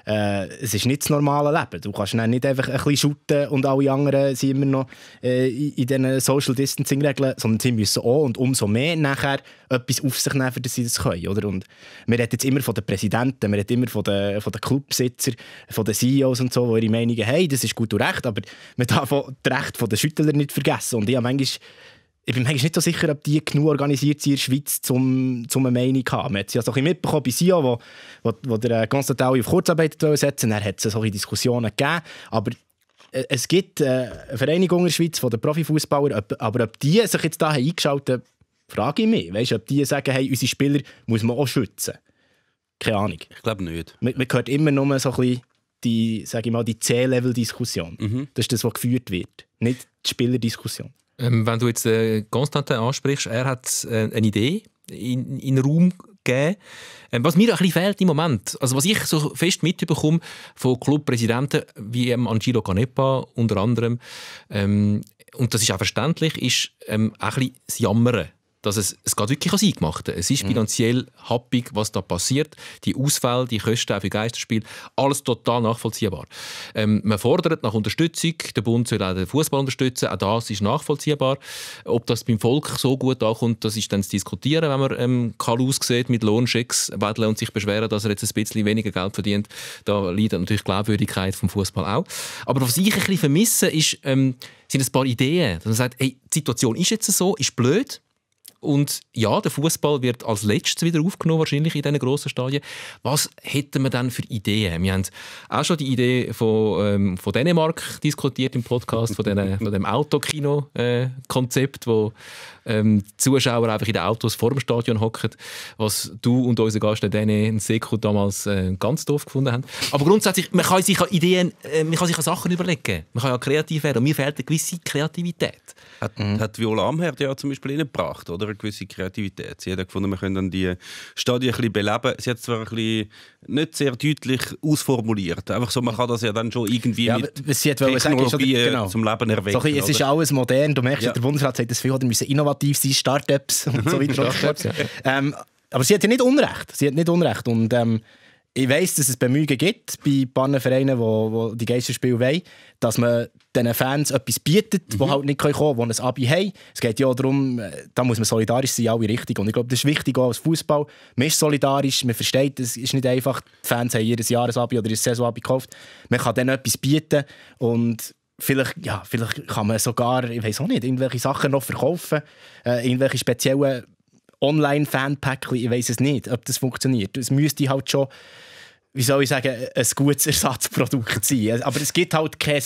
Weil äh, es ist nicht das normale Leben. Du kannst nicht einfach ein bisschen shooten und alle anderen sind immer noch äh, in diesen Social Distancing Regeln, sondern sie müssen auch und umso mehr nachher etwas auf sich nehmen, dass sie das können. Oder? Und man redet jetzt immer von den Präsidenten, man redet immer von den, von den Clubsitzern, von den CEOs und so, die ihre Meinungen haben, das ist gut und recht, aber man darf auch das Recht der Schüttler nicht vergessen. Und ich, habe manchmal, ich bin manchmal nicht so sicher, ob die genug organisiert sind in der Schweiz, um, um eine Meinung zu haben. Man hat sie ja so ein bisschen mitbekommen bei SIO, e wo, wo, wo der Konstantin äh, auf Kurzarbeit setzen wollte, hat es solche Diskussionen gegeben, aber äh, es gibt äh, eine Vereinigung in der Schweiz von den Profifußballern, aber ob die sich jetzt da eingeschaltet haben, frage ich mich. Weißt, du, ob die sagen, hey, unsere Spieler muss man auch schützen. Keine Ahnung. Ich glaube nicht. Man, man hört immer nur so ein bisschen die, sage ich mal, die C-Level-Diskussion. Mhm. Das ist das, was geführt wird, nicht die Spielerdiskussion. Ähm, wenn du jetzt äh, Konstantin ansprichst, er hat äh, eine Idee in, in Raum gegeben. Ähm, was mir ein bisschen fehlt im Moment, also was ich so fest mitbekomme von Clubpräsidenten wie ähm, Angelo Canepa unter anderem, ähm, und das ist auch verständlich, ist ähm, ein bisschen das Jammern dass es, es geht wirklich ans Eingemachte. Es ist mhm. finanziell happig, was da passiert. Die Ausfälle, die Kosten auch für Geisterspiele, alles total nachvollziehbar. Ähm, man fordert nach Unterstützung, der Bund soll auch den Fußball unterstützen, auch das ist nachvollziehbar. Ob das beim Volk so gut ankommt, das ist dann zu diskutieren, wenn man ähm, Kalus sieht mit Lohnschecks wedeln und sich beschweren, dass er jetzt ein bisschen weniger Geld verdient. Da leidet natürlich die Glaubwürdigkeit vom Fußball auch. Aber was ich ein bisschen vermisse, ist, ähm, sind ein paar Ideen. Dass man sagt, hey, die Situation ist jetzt so, ist blöd, und ja, der Fußball wird als letztes wieder aufgenommen, wahrscheinlich in diesen grossen Stadien. Was hätten wir denn für Ideen? Wir haben auch schon die Idee von, ähm, von Dänemark diskutiert im Podcast, von, den, von dem Autokino-Konzept, äh, ähm, Zuschauer einfach in den Autos vor dem Stadion hocken, was du und unser Gast Dene eh Seko damals äh, ganz doof gefunden haben. Aber grundsätzlich, man kann sich Ideen, äh, man kann sich Sachen überlegen. Man kann ja kreativ werden. Und mir fehlt eine gewisse Kreativität. Hat, mhm. hat Viola Amherd ja zum Beispiel gebracht, oder? Eine gewisse Kreativität. Sie hat gefunden, wir können dann die Stadien ein bisschen beleben. Sie hat zwar ein bisschen nicht sehr deutlich ausformuliert. Einfach so, man kann das ja dann schon irgendwie ja, mit Technologie sagen, ist, genau. zum Leben erwecken. So, es ist alles modern. Du merkst, ja. der Bundesrat sagt, das viel hat müssen innovativ innovativ sind, Startups und so weiter mhm. und Ähm, aber sie hat ja nicht Unrecht. Sie hat nicht Unrecht. Und ähm, ich weiß, dass es Bemühungen gibt bei ein Vereinen, wo, wo die Geisterspiele wollen, dass man diesen Fans etwas bietet, mhm. die halt nicht kommen können, die ein Abi haben. Es geht ja auch darum, äh, da muss man solidarisch sein, alle richtig. Und ich glaube, das ist wichtig auch als Fußball. Man ist solidarisch, man versteht, es ist nicht einfach, die Fans haben jedes Jahr ein Abi oder ein Saison-Abi gekauft. Man kann denen etwas bieten und vielleicht, ja, vielleicht kann man sogar, ich weiß auch nicht, irgendwelche Sachen noch verkaufen, äh, irgendwelche speziellen Online-Fanpäckchen, ich weiß es nicht, ob das funktioniert. Es müsste halt schon, wie soll ich sagen, ein gutes (laughs) Ersatzprodukt sein. Aber es gibt halt kein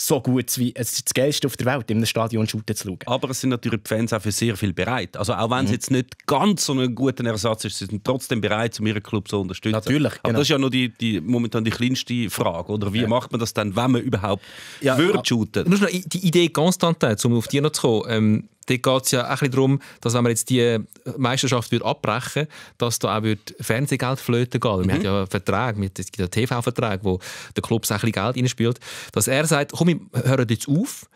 so gut wie es ist das Geilste auf der Welt, in einem Stadion shooten zu schauen. Aber es sind natürlich die Fans auch für sehr viel bereit. Also auch wenn es mhm. jetzt nicht ganz so ein guter Ersatz ist, sie sind trotzdem bereit, um ihren Club zu unterstützen. Natürlich. Genau. Aber das ist ja noch die, die, momentan die kleinste Frage. Oder wie ja. macht man das dann, wenn man überhaupt ja, würde shooten? Äh, nur noch die Idee Konstantin, um auf die noch zu kommen. Ähm, Dort geht es ja auch darum, dass wenn man jetzt die Meisterschaft würde abbrechen dass da auch würde Fernsehgeld flöten gehen. Mhm. Wir haben ja Verträge, mit, es gibt ja TV-Verträge, wo der Club auch ein bisschen Geld einspielt. Dass er sagt, komm, wir hören jetzt auf.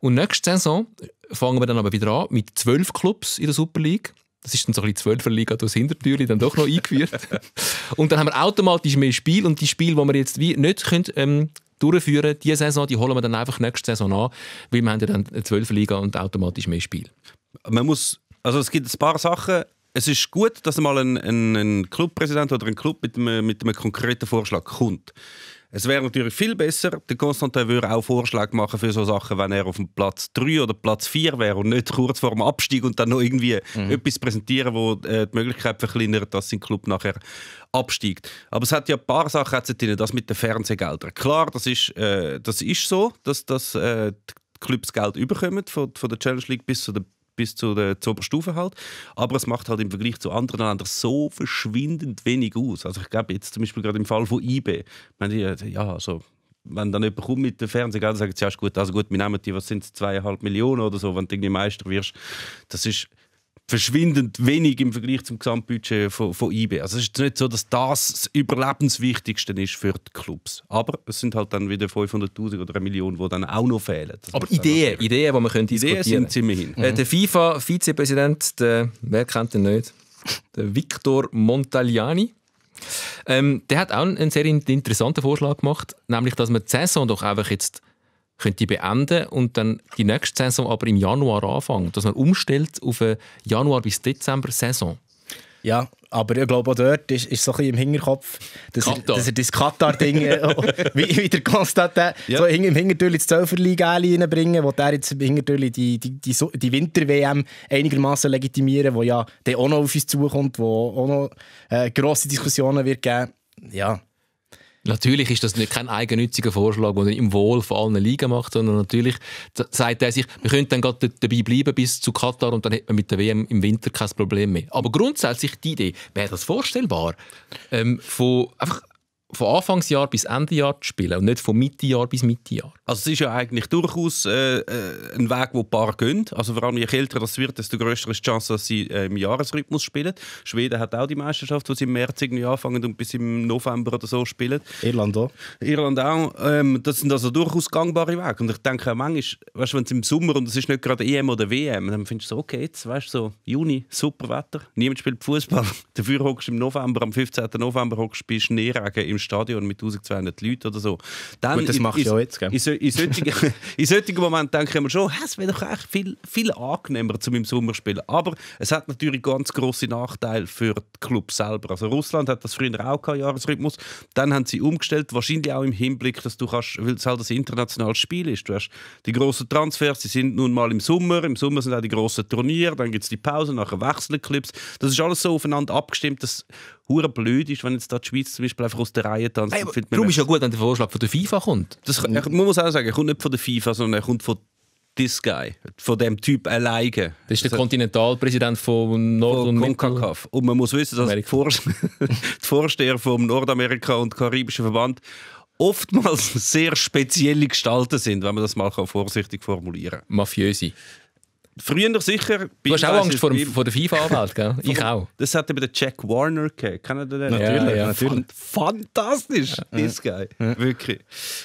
Und nächste Saison fangen wir dann aber wieder an mit zwölf Clubs in der Super League. Das ist dann so ein bisschen die Liga durchs Hintertürchen dann doch noch eingeführt. (laughs) und dann haben wir automatisch mehr Spiel und die Spiele, die wir jetzt wie nicht können, ähm, durchführen. Diese Saison die holen wir dann einfach nächste Saison an, weil wir haben ja dann eine 12 Liga und automatisch mehr Spiel. Man muss, also es gibt ein paar Sachen. Es ist gut, dass mal ein, ein, ein Clubpräsident oder ein Club mit einem, mit einem konkreten Vorschlag kommt. Es wäre natürlich viel besser, der Konstantin würde auch Vorschläge machen für so Sachen, wenn er auf dem Platz 3 oder Platz 4 wäre und nicht kurz vor dem Abstieg und dann noch irgendwie mhm. etwas präsentieren, wo äh, die Möglichkeit verkleinert, dass sein Club nachher absteigt. Aber es hat ja ein paar Sachen drin, das mit den Fernsehgeldern. Klar, das ist, äh, das ist so, dass, dass äh, die Clubs Geld überkommen, von, von der Challenge League bis zu den bis zu der Oberstufe halt. Aber es macht halt im Vergleich zu anderen Ländern so verschwindend wenig aus. Also ich glaube jetzt zum Beispiel gerade im Fall von IB, meine, die, äh, ja, also wenn dann jemand kommt mit dem Fernseher, dann sagt sie, ja ist gut, also gut, wir nehmen die, was sind es, zweieinhalb Millionen oder so, wenn du irgendwie Meister wirst. Das ist verschwindend wenig im Vergleich zum Gesamtbudget von, von IB. Also es ist nicht so, dass das das Überlebenswichtigste ist für die Clubs. Aber es sind halt dann wieder 500'000 oder eine Million, die dann auch noch fehlen. Das Aber Ideen, Ideen, die man könnte Ideen diskutieren. Ideen sind immerhin. Mhm. Äh, der FIFA-Vizepräsident, wer kennt den nicht? Der Victor Montagliani. Ähm, der hat auch einen sehr interessanten Vorschlag gemacht, nämlich, dass man die Saison doch einfach jetzt könnte beenden und dann die nächste Saison aber im Januar anfangen, dass man umstellt auf eine Januar bis Dezember Saison. Ja, aber ich glaube auch dort ist, ist so ein bisschen im Hinterkopf, dass, Katar. er, dass er das Katar-Ding äh, (laughs) wie, wie äh, ja. so im Hintertürli das Zöferliga reinbringen wo der jetzt im Hintertürli die, die, die, die Winter-WM einigermaßen legitimieren, wo ja der auch noch auf uns zukommt, wo auch noch äh, grosse Diskussionen wird geben. Ja, Natürlich ist das nicht kein eigennütziger Vorschlag, den er im Wohl von allen Ligen macht, sondern natürlich sagt er sich, wir könnten dann gerade dabei bleiben bis zu Katar und dann hätten wir mit der WM im Winter kein Problem mehr. Aber grundsätzlich die Idee, wäre das vorstellbar, ähm, von einfach von Anfangsjahr bis Endejahr zu spielen und nicht von Mittejahr bis Mittejahr. Also es ist ja eigentlich durchaus äh, äh ein Weg, wo Paar gehen. Also vor allem je älter das wird, desto größer ist die Chance, dass sie äh, im Jahresrhythmus spielen. Schweden hat auch die Meisterschaft, wo sie im März irgendwie anfangen und bis im November oder so spielen. Irland auch. Irland auch. Ähm, das sind also durchaus gangbare Wege. Und ich denke auch manchmal, weißt, wenn es im Sommer und es ist nicht gerade EM oder WM, dann findest du so, okay, jetzt weißt du, so, Juni, super Wetter, niemand spielt Fußball. (laughs) Dafür hockst du im November, am 15. November hockst du bei Schneeregen im Stadion mit 1200 Leuten oder so. Dann Gut, das ich auch jetzt, gell? In, so, in, solchen, (laughs) in solchen Momenten denken wir schon, es wäre doch echt viel, viel angenehmer, zu im Sommer spielen. Aber es hat natürlich ganz große Nachteile für den Club selber. Also Russland hat das früher auch keinen Jahresrhythmus. Dann haben sie umgestellt, wahrscheinlich auch im Hinblick, dass du kannst, weil es halt ein internationales Spiel ist. Du hast die großen Transfers, die sind nun mal im Sommer. Im Sommer sind auch die großen Turniere, dann gibt es die Pause, nachher wechseln Clips. Das ist alles so aufeinander abgestimmt, dass hure blöd ist, wenn jetzt da die Schweiz zum Beispiel einfach aus der Reihe tanzt. Hey, darum ist ja gut, wenn der Vorschlag von der FIFA kommt. Das, er, mhm. man muss auch sagen, er kommt nicht von der FIFA, sondern er kommt von this guy, von dem Typ alleine. Das ist der also- Kontinentalpräsident von Nord- und Mittelkampf. Und man muss wissen, dass die, Vor (laughs) die Vorsteher vom Nordamerika und Karibischen Verband oftmals (laughs) sehr spezielle Gestalten sind, wenn man das mal vorsichtig formulieren kann. Mafiöse. Früher noch sicher. Du hast auch Angst vor, dem, vor der FIFA-Anwalt, gell? (laughs) ich auch. Das hat eben der Jack Warner gegeben. Kennt ihr den? Natürlich, ja, natürlich. Fantastisch, ja. this guy. Ja. Wirklich.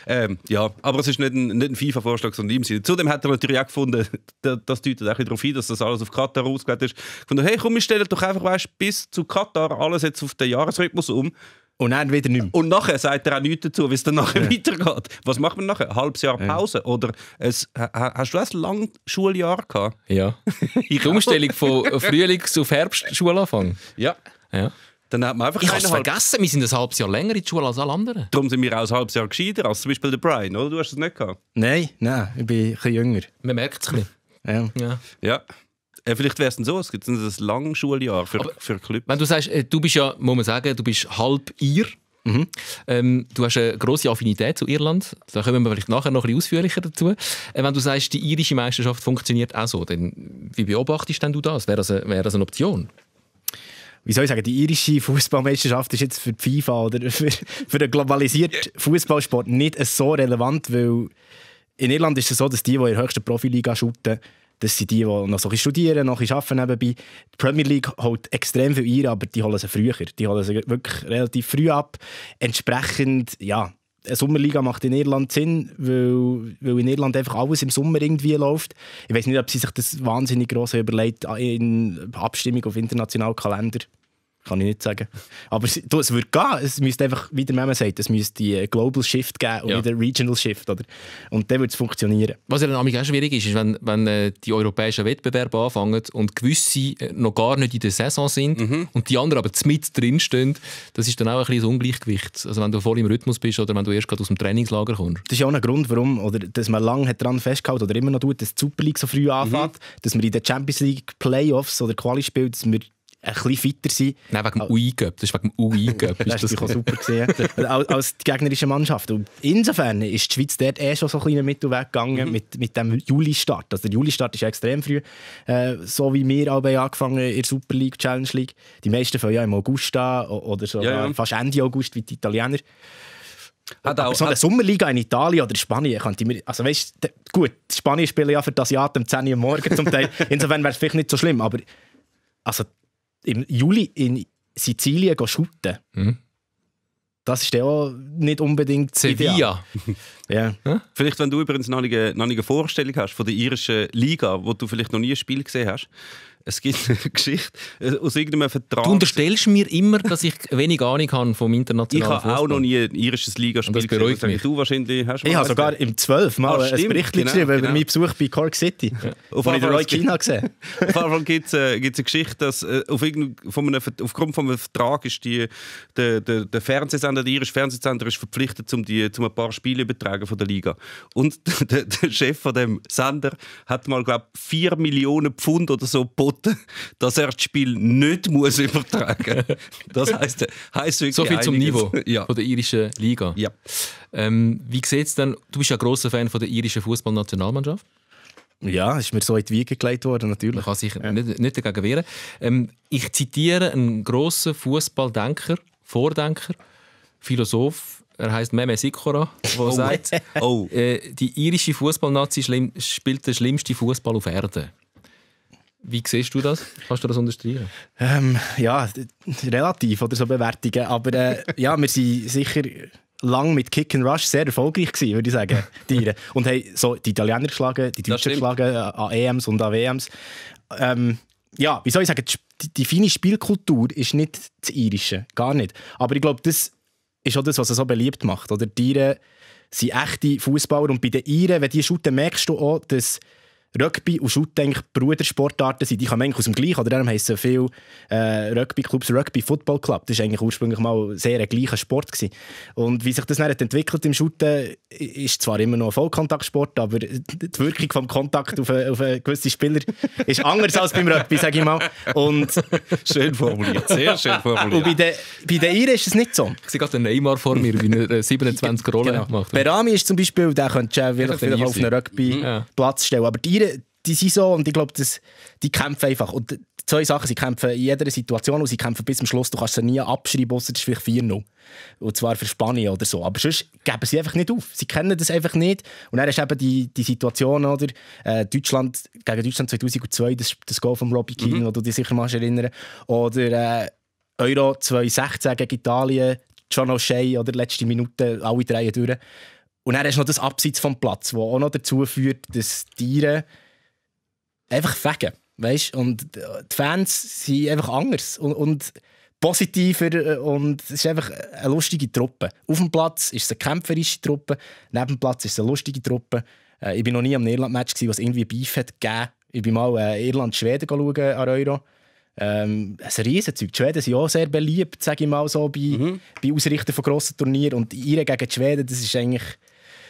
Ähm, ja, aber es ist nicht ein, ein FIFA-Vorschlag, sondern ihm. Zudem hat er natürlich auch gefunden, das deutet auch darauf hin, dass das alles auf Katar ausgelegt ist. Gefunden, hey, komm, wir stellen doch einfach weißt, bis zu Katar alles jetzt auf den Jahresrhythmus um. Und dann wieder nichts. Und nachher sagt er auch nichts dazu, wie es dann nachher ja. weitergeht. Was macht man nachher? Ein halbes Jahr Pause? Ja. Oder es, hast du ein langes Schuljahr gehabt? Ja. (laughs) Die Umstellung von Frühlings- auf Herbstschulanfang? Ja. ja. Dann hat man einfach ich habe es vergessen, wir sind ein halbes Jahr länger in der Schule als alle anderen. Darum sind wir auch ein halbes Jahr gescheiter als zum Beispiel der Brian, oder? Du hast es nicht gehabt. Nein, nein, ich bin ein bisschen jünger. Man merkt es ein bisschen. Ja. ja. ja. Äh, vielleicht wäre es so, es gibt ein langes Schuljahr für, Aber, für Clubs. Wenn du sagst, äh, du bist ja, muss man sagen, du bist halb ihr. Mhm. Ähm, du hast eine grosse Affinität zu Irland. Da kommen wir vielleicht nachher noch ein bisschen ausführlicher dazu. Äh, wenn du sagst, die irische Meisterschaft funktioniert auch so, dann wie beobachtest denn du das? Wäre das, eine, das eine Option? wie soll ich sagen, die irische Fußballmeisterschaft ist jetzt für die FIFA oder (laughs) für, für den globalisierten Fußballsport nicht so relevant, weil in Irland ist es so, dass die, die in der höchsten Profiliga shooten, das sind die, die noch so studieren, noch arbeiten nebenbei. Die Premier League holt extrem viel ein, aber die holen sie früher. Die holen sie wirklich relativ früh ab. Entsprechend, ja, eine Sommerliga macht in Irland Sinn, weil, weil in Irland einfach alles im Sommer irgendwie läuft. Ich weiß nicht, ob sie sich das wahnsinnig gross überlegt in Abstimmung auf internationalen Kalender. Kann ich nicht sagen. Aber du, es würde gehen. Es müsste einfach, wie der Meme sagt, es müsste die äh, Global Shift geben und ja. wieder Regional Shift. Oder? Und dann würde es funktionieren. Was ja dann auch schwierig ist, ist, wenn, wenn äh, die europäischen Wettbewerbe anfangen und gewisse äh, noch gar nicht in der Saison sind mhm. und die anderen aber mit stehen, das ist dann auch ein bisschen kleines Ungleichgewicht. Also wenn du voll im Rhythmus bist oder wenn du erst gerade aus dem Trainingslager kommst. Das ist ja auch ein Grund, warum, oder dass man lange daran festgehalten oder immer noch tut, dass die Super League so früh anfängt, mhm. dass man in den Champions League Playoffs oder Quali spielt, dass wir ein bisschen fitter sein. Nein, wegen dem UI-Cup. Das ist wegen dem UI-Cup. (laughs) das hast du (laughs) super gesehen. als die gegnerische Mannschaft. Und insofern ist die Schweiz dort eh schon so ein Mittelweg gegangen mhm. mit, mit dem Juli-Start. Also der Juli-Start ist extrem früh. Äh, so wie wir alle angefangen in der Super League, Challenge League. Die meisten von ja im August an oder so ja, ja. fast Ende August wie die Italiener. Hat auch, so eine Sommerliga in Italien oder Spanien könnte mir, also weißt, gut, Spanien spielen ja für die Asiaten um 10 Uhr morgens zum Teil, (laughs) insofern wäre es vielleicht nicht so schlimm, aber also im Juli in Sizilien shooten. Mhm. Das ist ja auch nicht unbedingt Sevilla. Ideal. (laughs) ja. Vielleicht, wenn du übrigens noch eine, noch eine Vorstellung hast von der irischen Liga, wo du vielleicht noch nie ein Spiel gesehen hast, es gibt eine (laughs) Geschichte äh, aus irgendeinem Vertrag. Du unterstellst mir immer, dass ich wenig Ahnung habe vom internationalen Ich habe auch noch nie ein irisches Ligaspiel das beruhigt Mich. Du wahrscheinlich hast Ich habe sogar im 12 Mal ah, ein Bericht genau, geschrieben genau. über meinen Besuch bei Cork City, ja. auf wo ich Roy China gesehen (laughs) Auf gibt es äh, eine Geschichte, dass äh, auf von einem, aufgrund von einem Vertrag ist die, der, der, der Fernsehsender, der irische Fernsehsender ist verpflichtet, um, die, um ein paar Spiele übertragen von der Liga. Und (laughs) der, der Chef von dem Sender hat mal, glaube ich, 4 Millionen Pfund oder so geboten geboten, dass er das Spiel nicht muss (laughs) übertragen muss. Das heisst, heisst wirklich So viel zum einiges. Niveau (laughs) ja. von der irischen Liga. Ja. Ähm, wie sieht es denn, du bist ja ein großer Fan von der irischen Fußballnationalmannschaft. Ja, ist mir so in die Wiege gelegt worden, natürlich. Man kann sich ja. nicht, nicht, dagegen wehren. Ähm, ich zitiere einen grossen Fußballdenker, Vordenker, Philosoph, er heißt Meme Sikora, der oh. sagt, oh. Äh, die irische Fußballnazi spielt den schlimmsten Fußball auf Erden. Wie siehst du das? Kannst du das unterstreichen? Ähm, ja, relativ oder so Bewertungen. Aber äh, ja, wir sind sicher lang mit Kick and Rush sehr erfolgreich gewesen, würde ich sagen. Die und haben so die Italiener geschlagen, die Deutschen geschlagen äh, an EMs und an WMs. Ähm, ja, wie soll ich sagen, die, die feine Spielkultur ist nicht das irische, gar nicht. Aber ich glaube, das ist auch das, was es so beliebt macht. Oder die Iren sind echte Fußballer und bei den Iren, wenn die schauten, merkst du auch, dass Rugby und Shoot eigentlich Brudersportarten sind. Die kommen eigentlich aus dem gleichen, oder darum heissen viele äh, Rugby-Clubs Rugby Football Club. Das war eigentlich ursprünglich mal sehr ein gleicher Sport. Gewesen. Und wie sich das dann entwickelt im Shooten, ist zwar immer noch ein Vollkontaktsport, aber die Wirkung vom Kontakt auf, einen, auf einen gewissen Spieler ist anders als beim Rugby, sage ich mal. Und schön formuliert, sehr schön (laughs) formuliert. Und bei den, bei den Iren ist es nicht so. Ich sehe gerade den Neymar vor mir, wie er 27 äh, (laughs) Rollen genau. macht. Berami ist zum Beispiel, der könnte ja vielleicht, auf einen Rugby-Platz mhm. stellen, aber die Iren die sind so und ich glaube, die kämpfen einfach. Und zwei Sachen, sie kämpfen in jeder Situation und sie kämpfen bis zum Schluss. Du kannst sie nie abschreiben, außer es ist vielleicht 4-0. Und zwar für Spanien oder so. Aber sonst geben sie einfach nicht auf. Sie kennen das einfach nicht. Und dann ist eben die, die Situation, oder? Äh, Deutschland, gegen Deutschland 2002, das, das Goal von Robbie Keane, mhm. wo du dich sicher mal erinnern Oder äh, Euro 2016 gegen Italien, John O'Shea, oder? Letzte Minute, alle drei durch. Und dann hast du noch das Abseits vom Platz, das auch noch dazu führt, dass Tiere einfach fegen. Weißt? Und die Fans sind einfach anders und, und positiver äh, und es ist einfach eine lustige Truppe. Auf dem Platz ist es eine kämpferische Truppe, neben dem Platz ist es eine lustige Truppe. Äh, ich war noch nie am Irland-Match, was irgendwie Beef hat gegeben. Ich bin mal äh, Irland-Schweden an Euro. Ähm, ein Riesenzeug. Die Schweden sind auch sehr beliebt, sage ich mal so, bei, mhm. bei Ausrichten von grossen Turnieren. Und ihre gegen die Schweden, das ist eigentlich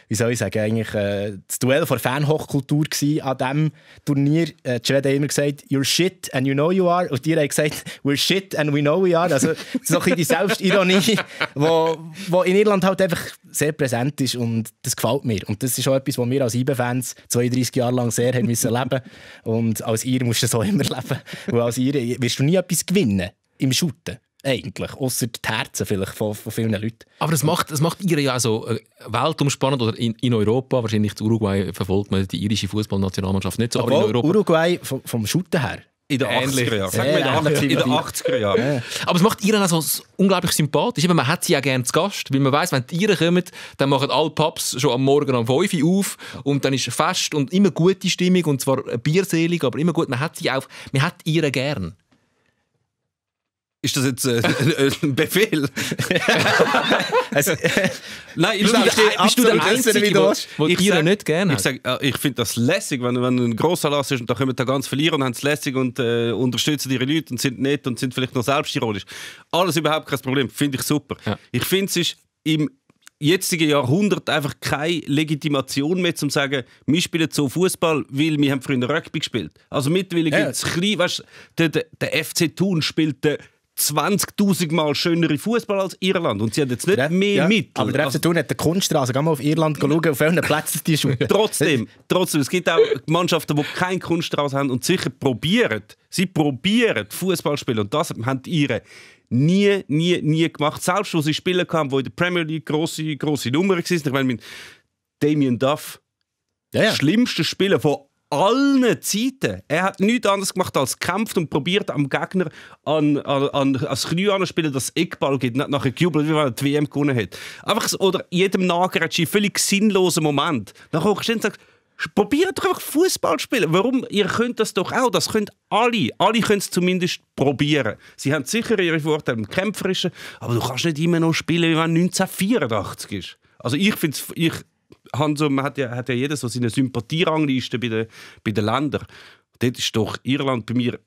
wie soll ich sagen, eigentlich äh, das Duell vor Fanhochkultur war an diesem Turnier. die äh, Schweden haben immer gesagt, you're shit and you know you are. Und die haben gesagt, we're shit and we know we are. Also so ein bisschen die Selbstironie, (laughs) wo, wo in Irland halt einfach sehr präsent ist und das gefällt mir. Und das ist auch etwas, was wir als IBE-Fans 32 Jahre lang sehr haben müssen leben Und als ihr musst du das auch immer leben. Weil als ihr wirst du nie etwas gewinnen im Shooten eigentlich. Außer die Herzen vielleicht von, von vielen Leuten. Aber es macht, es macht ihre ja so äh, weltumspannend oder in, in Europa, wahrscheinlich in Uruguay verfolgt man die irische Fußballnationalmannschaft nicht so, Obwohl, aber in Europa. Uruguay vom, vom Schutten her. In den 80er Jahren. Sag mal, in den 80er Jahren. Aber es macht Iren also unglaublich sympathisch. man hat sie ja gerne zu Gast, weil man weiß, wenn die Iren kommen, dann machen alle Pubs schon am Morgen um 5 Uhr auf und dann ist Fest und immer gute Stimmung und zwar bierselig, aber immer gut. Man hat sie auch, man hat Iren gern. Ist das jetzt äh, (laughs) ein Befehl? also, (laughs) (laughs) Nein, ich bin bist du der Einzige, der Tiere nicht gerne Ich, äh, ich finde das lässig, wenn, wenn ein grosser Lass ist und da kommen da ganz verlieren und haben es lässig und äh, unterstützen ihre Leute und sind nett und sind vielleicht noch selbstironisch. Alles überhaupt kein Problem, finde ich super. Ja. Ich finde, es ist im jetzigen Jahrhundert einfach keine Legitimation mehr, um zu sagen, wir spielen so Fußball, weil wir haben früher Rugby gespielt. Also mittlerweile ja. gibt es klein, weißt, der, der, der FC Thun spielt den 20.000 Mal schönere Fußball als Irland. Und sie haben jetzt nicht ja, mehr ja, Mittel. Aber der FC also Thun hat eine Kunststraße. Geh mal auf Irland schauen, auf welchen Plätzen die Schuhe. (laughs) trotzdem, trotzdem, es gibt auch Mannschaften, die keine Kunststraße haben und sicher probieren. Sie probieren Fußball spielen. Und das haben ihre nie, nie, nie gemacht. Selbst, als sie spielen kamen, wo in der Premier League große, grosse Nummer waren. Ich meine, Damien Duff. Ja, ja. Schlimmste Spieler von allen Zeiten. Er hat nichts anderes gemacht als gekämpft und probiert am Gegner an, an, an, als Knie anzuspielen, dass es Eckball gibt, nicht nachher gejubelt, wie wenn er die WM gewonnen hat. Einfach so, oder jedem Nageratschi, völlig sinnlosen Moment. Dann kommt er und sagt, Probiert doch einfach Fußball spielen. Warum? Ihr könnt das doch auch. Das können alle. Alle können es zumindest probieren. Sie haben sicher ihre Vorteile im Kämpferischen, aber du kannst nicht immer noch spielen, wie wenn 1984 ist. Also ich finde ich, haben so, man hat ja, hat ja jeder so seine Sympathierangliste bei den, bei den Ländern. Dort ist doch Irland bei mir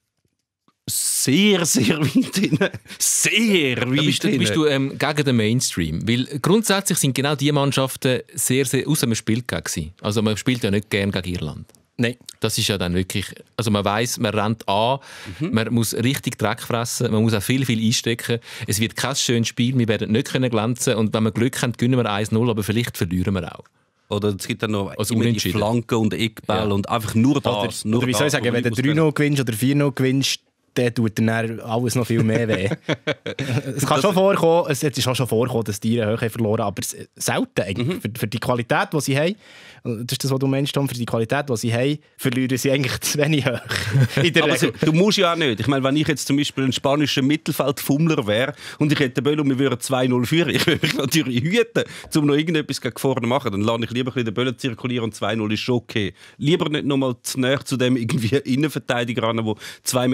sehr, sehr (laughs) weit hin. Sehr weit da bist, hin. Bist du ähm, gegen den Mainstream? Weil grundsätzlich sind genau diese Mannschaften sehr, sehr aus dem Spiel gegangen. Also man spielt ja nicht gerne gegen Irland. Nein. Das ist ja dann wirklich, also man weiß, man rennt an, mhm. man muss richtig Dreck fressen, man muss auch viel, viel einstecken. Es wird kein schönes Spiel, wir werden nicht glänzen können und wenn wir Glück haben, gewinnen wir 1-0, aber vielleicht verlieren wir auch. Oder es gibt dann noch also die Flanken und Eckbälle ja. und einfach nur das. Oder, nur oder wie soll ich sagen, wenn du 3-0 gewinnst oder 4-0 gewinnst, dann tut dann alles noch viel mehr weh. (laughs) es kann schon vorkommen, es, ist auch schon vorkommen, dass die ihre Höhe verloren aber selten eigentlich. Mhm. Für, für, die Qualität, die sie haben, das ist das, was du meinst, Tom, für die Qualität, die sie haben, verlieren sie eigentlich zu wenig hoch. (laughs) Aber so, du musst ja auch nicht. Ich meine, wenn ich jetzt zum Beispiel ein spanischer Mittelfeldfummler wäre und ich hätte den Böll und wir würden 2-0 führen, (laughs) ich würde mich natürlich hüten, um noch irgendetwas gegen vorne machen. Dann lade ich lieber den Böll zirkulieren und 2-0 ist schon okay. Lieber nicht nochmal zu näher zu dem irgendwie Innenverteidiger ran, der 2,25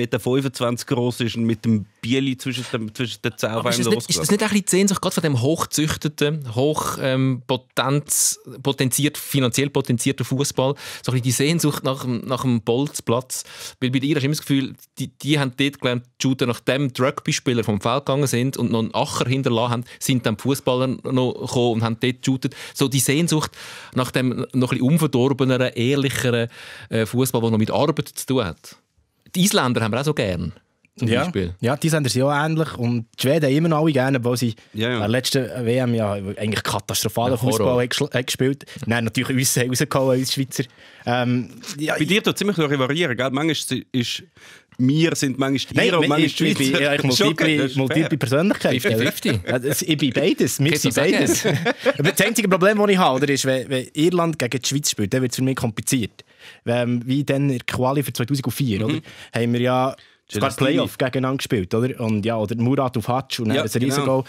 Meter groß ist und mit dem Bierli zwischen, dem, zwischen den Zähnen auf einem losgelassen. Ist das nicht ein bisschen die Sehnsucht gerade von dem hochzüchteten, hoch ähm, potenziert, finanziell potenzierten Fußball, so die Sehnsucht nach, nach dem Bolzplatz? Weil bei dir hast du immer das Gefühl, die, die haben dort gelernt, Shooter, nachdem die Rugby-Spieler vom Feld gegangen sind und noch einen Acher hinterlassen haben, sind dann die Fußballer noch gekommen und haben dort geshootet. So die Sehnsucht nach dem noch ein unverdorbeneren, ehrlicheren äh, Fußball, der noch mit Arbeit zu tun hat. Die Isländer haben wir auch so gerne zum ja. Beispiel. Ja, die sind ja auch ähnlich. Und die Schweden haben immer noch alle gerne, weil sie ja, ja. der letzten WM ja eigentlich katastrophalen ja, Fußball haben äh, gespielt haben. Nein, natürlich uns äh, rausgehauen als Schweizer. Ähm, ja, Bei dir tut es ziemlich variieren. Gell? Manchmal ist wir sind manchmal Tiere und manchmal ich, Schweizer. Ich bin ja, ich (laughs) multiple, multiple Persönlichkeit. 50 ich bin beides. Wir sind beides. (laughs) das einzige Problem, das ich habe, ist, wenn, wenn Irland gegen die Schweiz spielt, dann wird es für mich kompliziert. Ähm, wie dann in der Quali für 2004, mhm. oder? Haben wir ja Sogar Playoff gegeneinander gespielt, oder? Und ja, oder Murat auf Hatsch und dann ja, ein riesen genau.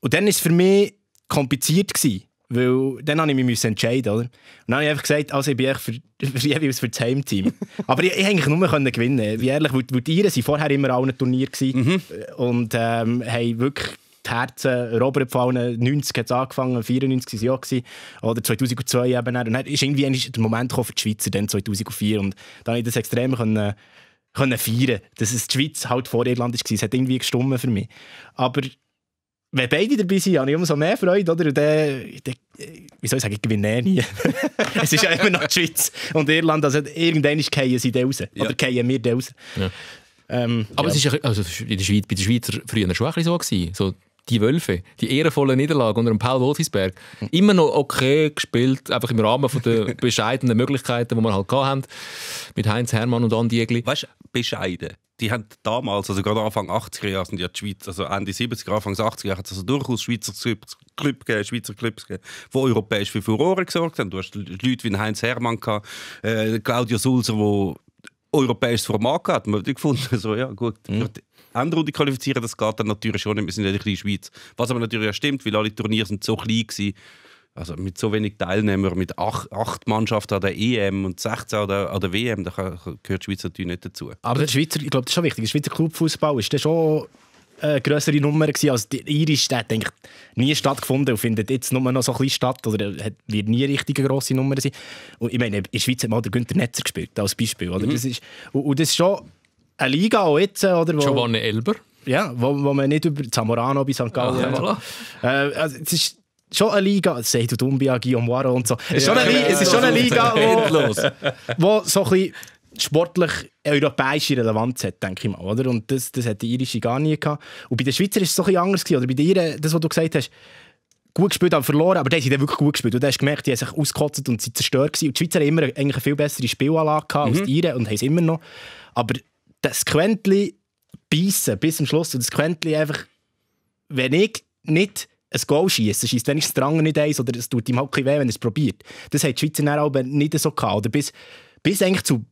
Und dann war es für mich kompliziert. Gewesen, weil dann musste ich mich entscheiden oder? Und dann habe ich einfach gesagt, also ich bin echt für, (laughs) für jeweils für das Heimteam. Aber ich, ich eigentlich nur können gewinnen. Wie ehrlich, weil, weil die Iren waren vorher immer allen Turnier mhm. und ähm, haben wirklich die Herzen erobert von 90 hat es angefangen, 94 war es ja. Oder 2002 eben. Und dann ist irgendwie der Moment für die Schweizer, dann 2004. Und dann konnte ich das extrem können können feiern, dass es die Schweiz halt vor Irland war. Es hat irgendwie gestummen für mich. Aber wenn beide dabei sind, habe ich umso mehr Freude, oder? Und dann, äh, wie soll ich sagen, ich gewinne nie. (laughs) es ist ja immer noch die Schweiz und Irland, also irgendwann fallen sie da raus. Ja. Oder fallen wir da raus. Ja. Ähm, aber ja. es war also der Schweiz, bei den Schweizer früher schon ein bisschen so gewesen. So die Wölfe, die ehrenvolle Niederlage unter dem Paul Wolfisberg, immer noch okay gespielt, einfach im Rahmen von der (laughs) bescheidenen Möglichkeiten, die wir halt hatten, mit Heinz Hermann und Andi Egli. Weißt du, bescheiden? die haben damals, also gerade Anfang 80er Jahre, sind ja die Schweiz, also Ende 70er, Anfang 80er Jahre, hat es also durchaus Schweizer Clubs, Club gegeben, Schweizer Clubs gegeben, die europäisch für Furore gesorgt haben. Du hast Leute wie Heinz Hermann, gehabt, äh, Claudio Sulzer, der europäisches Format gehabt. Man hat gefunden, so, ja gut, mhm. Endrunde qualifizieren, das geht dann natürlich schon nicht. Wir sind ja eine kleine Schweiz. Was aber natürlich auch stimmt, weil alle Turniere sind so klein waren. Also mit so wenig Teilnehmern, mit acht, acht Mannschaften an der EM und 16 an der, an der WM, da gehört die Schweiz natürlich nicht dazu. Aber der Schweizer, ich glaube, das ist schon wichtig. Der Schweizer Clubfußball ist der schon eine größere Nummer gewesen als die irische. Der hat eigentlich nie stattgefunden und findet jetzt nur noch so ein bisschen statt oder wird nie richtig eine grosse Nummer sein. Und ich meine, in der Schweiz hat mal der Günther Netzer gespielt, als Beispiel. Oder? Mhm. Das ist, und, und, das ist schon eine Liga auch jetzt, äh, oder? Wo, Giovanni Elber. Ja, wo, wo man nicht über Zamorano bei St. Gallen. Ah, ja, voilà. äh, also, es ist schon eine Liga, Seid und Umbia, Guillaume und so. Es ist, schon, eine, es ist schon eine Liga, wo, wo so ein bisschen sportlich europäische Relevanz hat, denke ich mal. Oder? Und das, das hat die irische gar nie gehabt. Und bei den Schweizer ist es so ein bisschen anders gewesen. Oder bei den Iren, äh, das, was du gesagt hast, gut gespielt, aber verloren. Aber die haben wirklich gut gespielt. Und du hast gemerkt, die haben sich ausgekotzt und sie zerstört. Gewesen. Und die Schweizer haben immer eigentlich eine viel bessere Spielanlage mhm. als die Iren und haben es immer noch. Aber das Quentli beißen bis zum Schluss und das Quentli einfach, wenn ich nicht ein Goal schieße, schießt wenigstens der andere nicht eins oder es tut ihm Hockey halt weh, wenn er es probiert. Das hat die Schweizer dann aber nicht so gehabt. Oder bis, bis eigentlich zu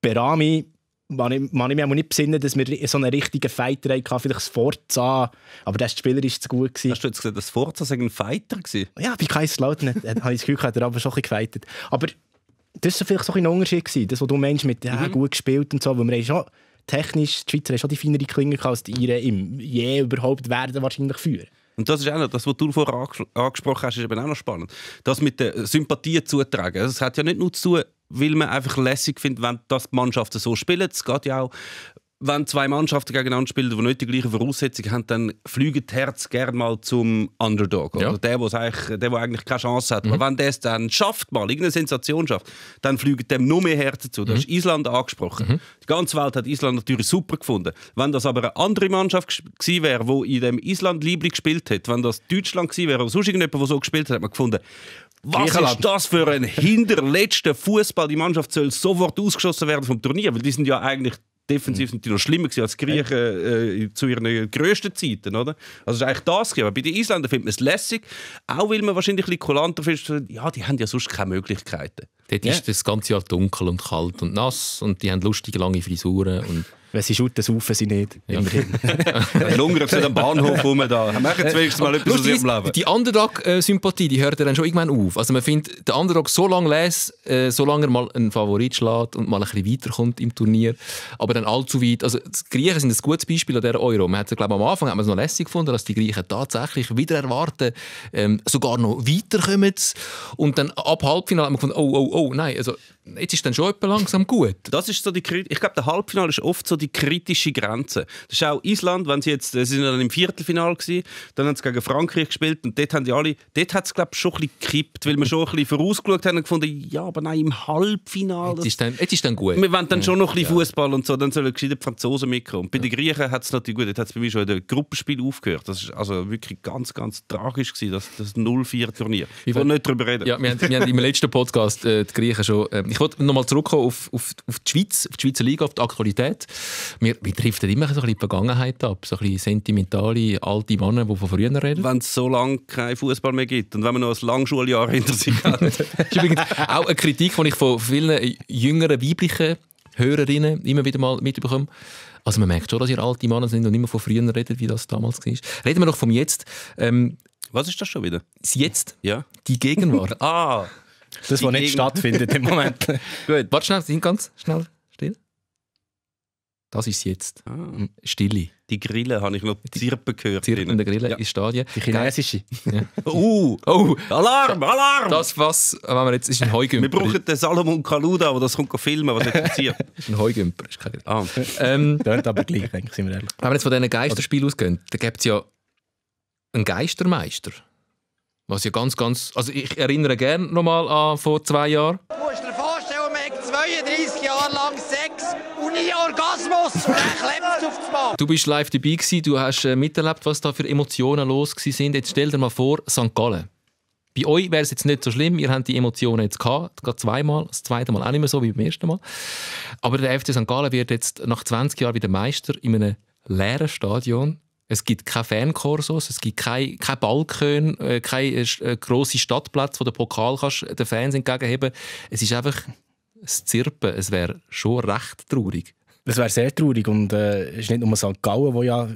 Berami man ich, mich auch nicht besinnen, dass wir so einen richtigen Fighter hatten, vielleicht das Forza, aber der Spieler ist zu gut. Gewesen. Hast du jetzt gesagt, das Forza ein Fighter war? Ja, bei Kaiserslautern habe ich das Gefühl, hat er aber schon ein bisschen gefightet. Aber das war vielleicht so ein Unterschied, gewesen, das, was du meinst mit ja, mhm. gut gespielt und so, weil wir schon technisch, die Schweizer haben schon die feinere Klinge als die Iren im je überhaupt werden wahrscheinlich führen. Und das ist auch noch, das, was du vorher angesprochen hast, ist eben auch noch spannend. Das mit der Sympathie zutragen. Also, es hat ja nicht nur zu tun, weil man einfach lässig findet, wenn das die Mannschaften so spielen. Es geht ja auch wenn zwei Mannschaften gegeneinander spielen, die nicht die gleichen Voraussetzungen haben, dann fliegen die Herz gerne mal zum Underdog. Oder ja. der, eigentlich, der, der eigentlich keine Chance hat. Mhm. Aber wenn der es dann schafft, mal irgendeine Sensation schafft, dann fliegen dem noch mehr Herzen zu. Da mhm. ist Island angesprochen. Mhm. Die ganze Welt hat Island natürlich super gefunden. Wenn das aber eine andere Mannschaft gewesen wäre, die in dem Island Liebling gespielt hat, wenn das Deutschland gewesen wäre oder sonst irgendjemand, der so gespielt hat, hat man gefunden, was ist das für ein hinterletzter Fußball? Die Mannschaft soll sofort ausgeschossen werden vom Turnier, weil die sind ja eigentlich Defensiv sind die noch schlimmer gewesen als die Griechen äh, zu ihren grössten Zeiten. Oder? Also ist eigentlich das. Aber bei den Isländern findet man es lässig, auch weil man wahrscheinlich ein bisschen kulanter ist. Ja, die haben ja sonst keine Möglichkeiten. Dort ja. ist das ganze Jahr dunkel und kalt und nass und die haben lustige lange Frisuren. Und wenn sie schütten, saufen sie nicht. Ja. Lungern sie am Bahnhof rum. Da. Machen sie wenigstens mal etwas aus ihrem Leben. Die Underdog-Sympathie, die hört dann schon irgendwann auf. Also man findet, der Underdog so lange lässt, äh, solange er mal einen Favorit schlägt und mal ein bisschen weiterkommt im Turnier, aber dann allzu weit. Also die Griechen sind ein gutes Beispiel an dieser Euro. Man hat ja, glaube am Anfang hat man es noch lässig gefunden, dass die Griechen tatsächlich wieder erwarten, ähm, sogar noch weiterkommen. Und dann ab Halbfinale hat man gefunden, oh, oh, oh, nein, also jetzt ist dann schon langsam gut. Das ist so die ich glaube, der Halbfinale ist oft so die kritische Grenze. Das ist auch Island, wenn sie jetzt, sie sind dann im Viertelfinal gewesen, dann haben sie gegen Frankreich gespielt und dort haben die alle, dort hat es glaube schon ein bisschen gekippt, weil wir schon ein bisschen vorausgeschaut haben und gefunden, ja, aber nein, im Halbfinale. Jetzt ist dann, jetzt ist dann gut. Wir wollen dann schon noch ein bisschen ja. Fußball und so, dann sollen die Franzosen mitkommen. Und bei den Griechen hat es natürlich gut, jetzt hat es bei mir schon in der Gruppenspiel aufgehört. Das ist also wirklich ganz, ganz tragisch gewesen, das, das 0-4-Turnier. Ich will nicht darüber reden. Ja, wir, haben, wir haben im letzten Podcast äh, die Griechen schon ähm, ich wollte nochmal zurückkommen auf, auf, auf, die Schweiz, auf die Schweizer Liga, auf die Aktualität. Wir, wir driften immer so ein die Vergangenheit ab, so ein sentimentale alte Männer, die von früher reden. Wenn es so lange keinen Fußball mehr gibt und wenn man noch ein Langschuljahr hinter sich hat. (laughs) das ist übrigens auch eine Kritik, die ich von vielen jüngeren weiblichen Hörerinnen immer wieder mal mitbekomme. Also man merkt schon, dass ihr alte Männer sind und immer von früher redet, wie das damals war. Reden wir noch vom Jetzt. Ähm, was ist das schon wieder? Das Jetzt? Ja. Die Gegenwart. (laughs) ah, das, was nicht stattfindet im Moment. (laughs) Gut. Warte schnell, sind ganz schnell still. Das ist jetzt. Ah. Hm, Stille. Die Grille habe ich noch Zirpen gehört. Zirpen in der Grille ja. in Stadien. Die chinesische. Ja. (laughs) uh, oh, Alarm, Alarm! Das was, wenn man jetzt, ist ein Heugümper. Wir brauchen den Salomon Kaluda, der das kommt filmen, was jetzt passiert. (laughs) ein Heugümper ist kein ah. ähm, Tönt aber gleich, denke ich, sind wir ehrlich. Wenn wir jetzt von diesen Geisterspielen ausgehen, dann gibt es ja einen Geistermeister. Was ja ganz, ganz. Also ich erinnere gerne nochmal an vor zwei Jahren. Du musst dir vorstellen, man hat 32 Jahre lang Sex und nie Orgasmus. Und dann auf das Mal. Du bist live dabei, gewesen, du hast äh, miterlebt, was da für Emotionen los sind. Jetzt stell dir mal vor, St. Gallen. Bei euch wäre es jetzt nicht so schlimm, ihr habt die Emotionen jetzt gehabt, gerade zweimal, das zweite Mal auch nicht mehr so wie beim ersten Mal. Aber der FC St. Gallen wird jetzt nach 20 Jahren wieder Meister in einem leeren Stadion es gibt keine Fankursus, es gibt keine, keine Balkon, keine äh, grosse Stadtplätze, wo der Pokal kannst, äh, den Fans entgegenheben Es ist einfach ein Zirpen. Es wäre schon recht traurig. Das wäre sehr traurig und es äh, ist nicht nur St. Gallen, wo ja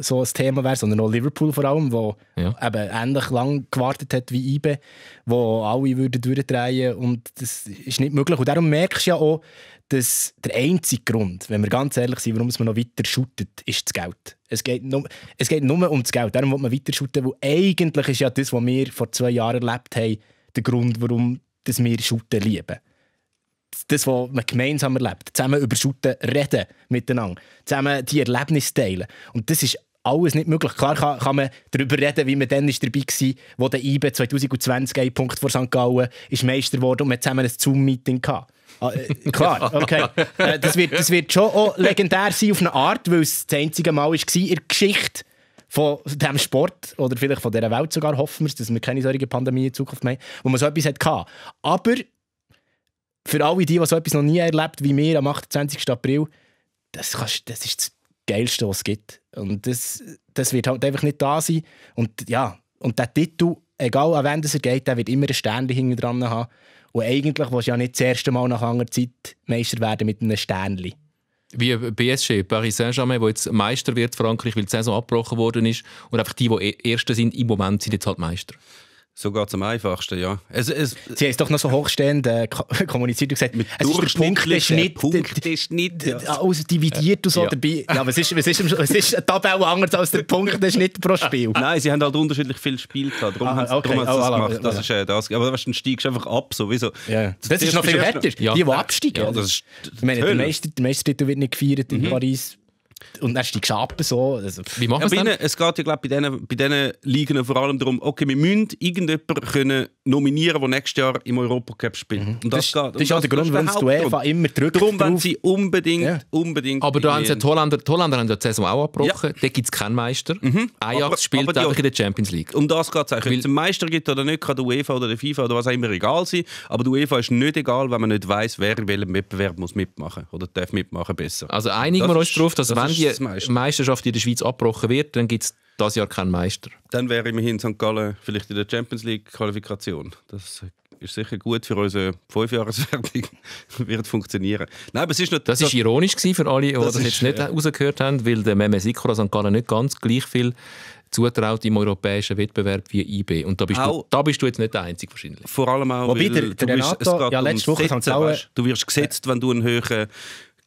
so ein Thema wäre, sondern auch Liverpool vor allem, wo ja. eben ähnlich lang gewartet hat wie IBE, wo alle würden durchdrehen und das ist nicht möglich. Und darum merkst du ja auch, dass der einzige Grund, wenn wir ganz ehrlich sind, warum es man noch weiter shootet, ist das Geld. Es geht, nur, es geht nur um das Geld, darum will man weiter shooten, weil eigentlich ist ja das, was wir vor zwei Jahren erlebt haben, der Grund, warum dass wir shooten lieben das, was man gemeinsam erlebt. Zusammen über Shooten reden miteinander. Zusammen die Erlebnisse teilen. Und das ist alles nicht möglich. Klar kann, kann man darüber reden, wie man dann ist dabei war, wo der IBE 2020 ein Punkt vor St. Gallen ist Meister wurde und wir zusammen ein Zoom-Meeting hatten. Ah, äh, klar, okay. Äh, das, wird, das wird schon auch legendär sein auf eine Art, weil es das einzige Mal war in der Geschichte von diesem Sport oder vielleicht von dieser Welt sogar, hoffen wir es, dass wir keine solche Pandemie in Zukunft mehr haben, wo man so etwas hatte. Aber für alle die, die so etwas noch nie erlebt wie wir am 28. April, das, kannst, das ist das Geilste, was es gibt. Und das, das wird halt einfach nicht da sein. Und ja, und der Titel, egal an wen es geht, der wird immer ein Sternchen hinten dran haben. Und eigentlich willst du ja nicht das erste Mal nach langer Zeit Meister werden mit einem Sternchen wie PSG, Paris Saint-Germain, wo jetzt Meister wird Frankreich, weil die Saison abgebrochen worden ist. Und einfach die, die e-, Ersten sind, im Moment sind jetzt halt Meister. Sogar zum einfachsten, ja. Es, es, Sie haben es doch noch so hochstehend äh, (laughs) kommuniziert und gesagt, es ist der Punkt, der Schnitt, Punkt, der Schnitt ja. also dividiert und so. Ja. Dabei. Ja, aber es ist, es ist, es ist eine Tabelle anders als der Punkt, der Schnitt pro Spiel. (laughs) Nein, sie haben halt unterschiedlich viel Spiel gehabt. Darum ah, okay. haben sie oh, das ah, gemacht. Das ist, äh, das. Aber weißt, dann steigst du einfach ab. So, wieso? Yeah. Das, das, ist noch viel härter. Die, die absteigen. Ja, das ist ich meine, der Meistertitel wird nicht gefeiert in mhm. Paris und dann ist die Geschapen so. Also, Wie machen ja, wir es geht ja glaub, bei diesen bei Ligen vor allem darum, okay, wir müssen irgendjemanden können nominieren der nächstes Jahr im Europacup spielt. Mhm. Und das, das, geht, das ist auch der Grund, warum die UEFA immer drückt. Darum wollen sie unbedingt, ja. unbedingt... Aber da haben sie die Holländer, die Holländer haben ja die Saison auch abgebrochen. Ja. Da gibt es keinen Meister. Mhm. Ajax aber, spielt aber einfach in der Champions League. Um das geht es eigentlich. Ob es einen Meister gibt oder nicht, kann die UEFA oder die FIFA oder was auch immer egal sein. Aber die UEFA ist nicht egal, wenn man nicht weiß, wer in welchem Wettbewerb muss mitmachen oder darf mitmachen besser. Also einigen wir uns darauf, dass das wenn wenn die Meister. Meisterschaft in der Schweiz abgebrochen wird, dann gibt es das Jahr keinen Meister. Dann wäre immerhin St. Gallen vielleicht in der Champions League Qualifikation. Das ist sicher gut für unsere Fünfjahreswertung. (laughs) wird funktionieren. Nein, aber es ist das, das ist ironisch für alle, die das, das jetzt ist, nicht ja. rausgehört haben, weil der Meme Sikora St. Gallen nicht ganz gleich viel zutraut im europäischen Wettbewerb wie IB. Und da bist, auch, du, da bist du jetzt nicht der Einzige wahrscheinlich. Vor allem auch, Wobei, weil der, der du, Renato, ja, um Woche Sätze, weißt, du wirst gesetzt, äh, wenn du einen höheren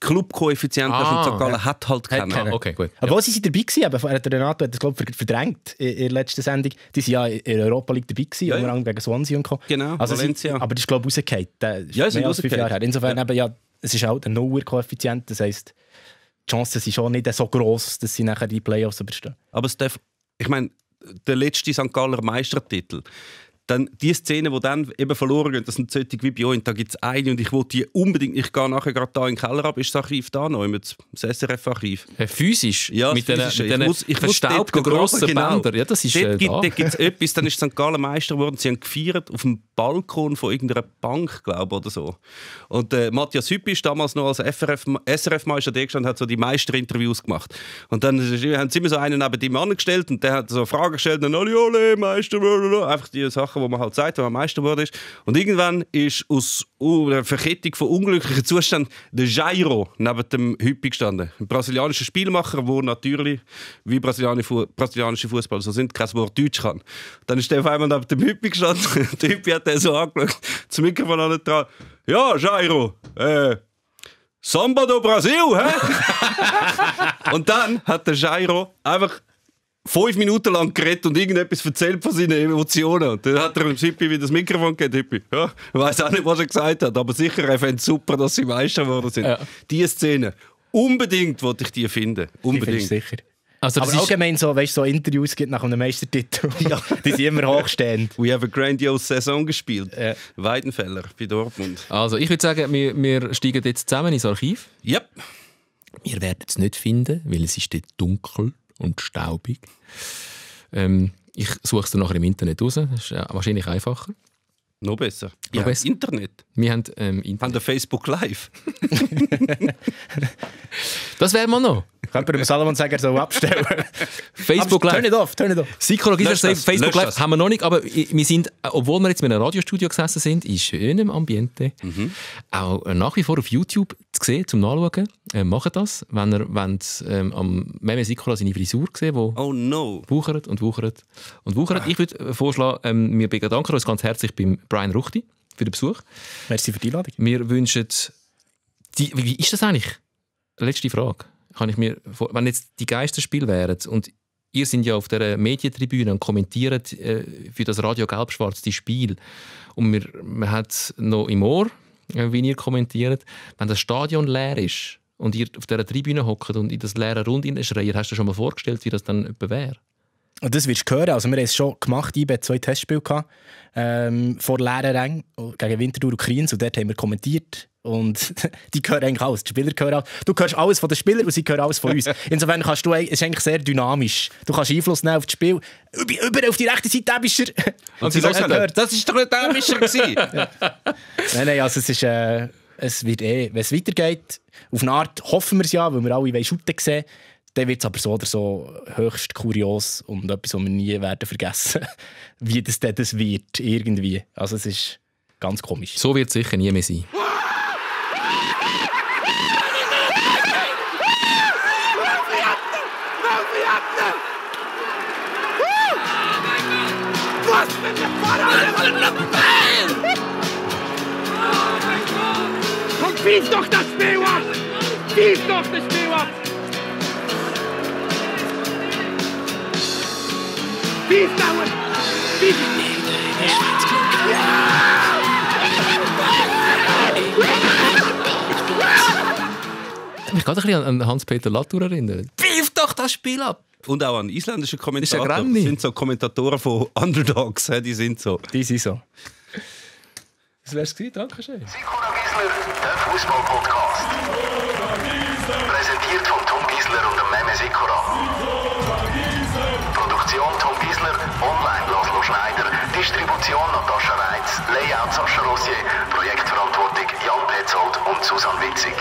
Clubkoeffizient ah, von St. Gallen ja. hat halt keinen. Hat okay, gut. Aber ja. sie sind dabei gewesen, aber Renato hat das glaube ich verdrängt in der letzten Sendung. Die sind ja in Europa League dabei gewesen, ja, ja. gegen Swansea und Co. Genau, also Valencia. Sind, aber das ist glaube ich rausgefallen. Ja, sind rausgefallen. Insofern ja. eben, ja, es ist halt ein null koeffizient das heisst, die Chancen sind schon nicht so groß, dass sie nachher die Playoffs überstehen. Aber es darf, ich meine, der letzte St. Galler Meistertitel, dann die Szenen, die dann eben verloren gehen, das sind solche wie bei euch, da gibt es eine und ich wollte die unbedingt, ich gehe nachher gerade da in den Keller ab, ist das Archiv da noch, das SRF-Archiv. Äh, physisch? Ja, mit physisch. Den, ich den muss, ich verstaubten grossen genau. Bändern. Genau. Ja, das ist dort äh, gibt, da. gibt es etwas, dann ist St. Gallen Meister geworden, sie haben gefeiert auf dem Balkon von irgendeiner Bank, glaube oder so. Und äh, Matthias ist damals noch als SRF-Meister der gestanden, hat so die Meisterinterviews gemacht. Und dann haben sie immer so einen neben dem anderen gestellt und der hat so Fragen gestellt und dann alle, ole, Meister, blablabla. einfach die Sachen, die man halt sagt, wenn man Meister wurde ist. Und irgendwann ist aus einer äh, Verkettung von unglücklichen Zuständen der Jairo neben dem Hüppi gestanden. Ein brasilianischer Spielmacher, wo natürlich, wie brasilianische Fußballer so sind, kein Wort Deutsch kann. Dann ist der auf einmal neben dem Hüppi gestanden. (laughs) der Hüppi hat hat er so angeschaut, zum Mikrofon an dran. Ja, Jairo, äh, Samba do Brasil, hä? (laughs) und dann hat der Jairo einfach fünf Minuten lang geredet und irgendetwas erzählt von seinen Emotionen. Und dann hat er dem Hippi wieder das Mikrofon gegeben. Hippi, ja, ich weiß auch nicht, was er gesagt hat, aber sicher, er fand es super, dass sie Meister geworden sind. Ja. Diese Szene, unbedingt wollte ich die finden. Unbedingt. Die also Aber allgemein so, weißt, so Interviews gibt nach einem Meistertitel. (laughs) Ja. die sind immer hochstehend. We have a grandiose Saison gespielt. Ja. Weidenfeller bei Dortmund. Also ich würde sagen, wir, wir steigen jetzt zusammen ins Archiv. Yep. Wir werden es nicht finden, weil es ist dort dunkel und staubig. Ähm, ich suche es nachher im Internet raus. Das ist ja wahrscheinlich einfacher. Noch besser. Noch ja, besser. Internet. Wir haben ähm, Internet. Haben Facebook Live. (laughs) das wäre wir noch. Könnte man dem Salomon sagen, er soll abstellen. (laughs) Facebook Live. Turn it off, turn it off. Psychologischer sagt, Facebook Live haben wir noch nicht, aber wir sind, äh, obwohl wir jetzt in einem Radiostudio gesessen sind, in schönem Ambiente, mhm. auch äh, nach wie vor auf YouTube zu sehen, zum Nachschauen. Äh, macht das, wenn ihr ähm, am Meme Sikola seine Frisur gesehen, wo oh no. wuchert und wuchert und wuchert. Ah. Ich würde äh, vorschlagen, ähm, wir bedanken uns ganz herzlich beim Brian Ruchti für den Besuch. Merci für die Einladung. Wir wünschen die, wie ist das eigentlich? Letzte Frage kann ich mir, wenn jetzt die Geisterspiel wären und ihr sind ja auf der Medientribüne und kommentiert äh, für das Radio Gelb-Schwarz die Spiel und wir, man hat es noch im Ohr, äh, wie ihr kommentiert, wenn das Stadion leer ist und ihr auf der Tribüne hockt und in das leere Rund schreit, hast du dir schon mal vorgestellt, wie das dann wäre? Und das wirst du hören. Also, wir haben es schon gemacht. Ich hatte zwei Testspiele ähm, vor leeren Rängen gegen Winterthur und Kriens. Und dort haben wir kommentiert. Und (laughs) die hören eigentlich alles. Die Spieler hören alles. Du hörst alles von den Spielern und sie hören alles von uns. (laughs) Insofern kannst du, es eigentlich sehr dynamisch. Du kannst Einfluss nehmen auf das Spiel. Über, über auf die rechte Seite, Ebischer. Und, und sie sagen, gehört. das war doch nicht Ebischer gewesen. (laughs) ja. Nein, nein, also es ist... Äh, es wird eh, wenn es weitergeht, auf eine Art hoffen wir es ja, weil wir alle Schutten sehen dann wird es aber so oder so höchst kurios und etwas, was wir nie werden vergessen, (laughs) wie das dann das wird, irgendwie. Also es ist ganz komisch. So wird es sicher nie mehr sein. Wie ist doch das Spiel ab! Wie ist doch das Spiel ab! Wie ist das? Wie ist das? Mich gerade an Hans-Peter Latour erinnern. Beef doch das Spiel ab! Und auch an isländische Kommentatoren. Das, das sind so Kommentatoren von Underdogs, die sind so. Die sind so. Das wär's gewesen, danke schön. Sikora Gisler, der Fußball-Podcast. Präsentiert von Tom Gisler und dem Meme Sikora. Produktion Online Laszlo Schneider, Distribution Natascha Reitz, Layout Sascha Rosier, Projektverantwortung Jan Petzold und Susanne Witzig.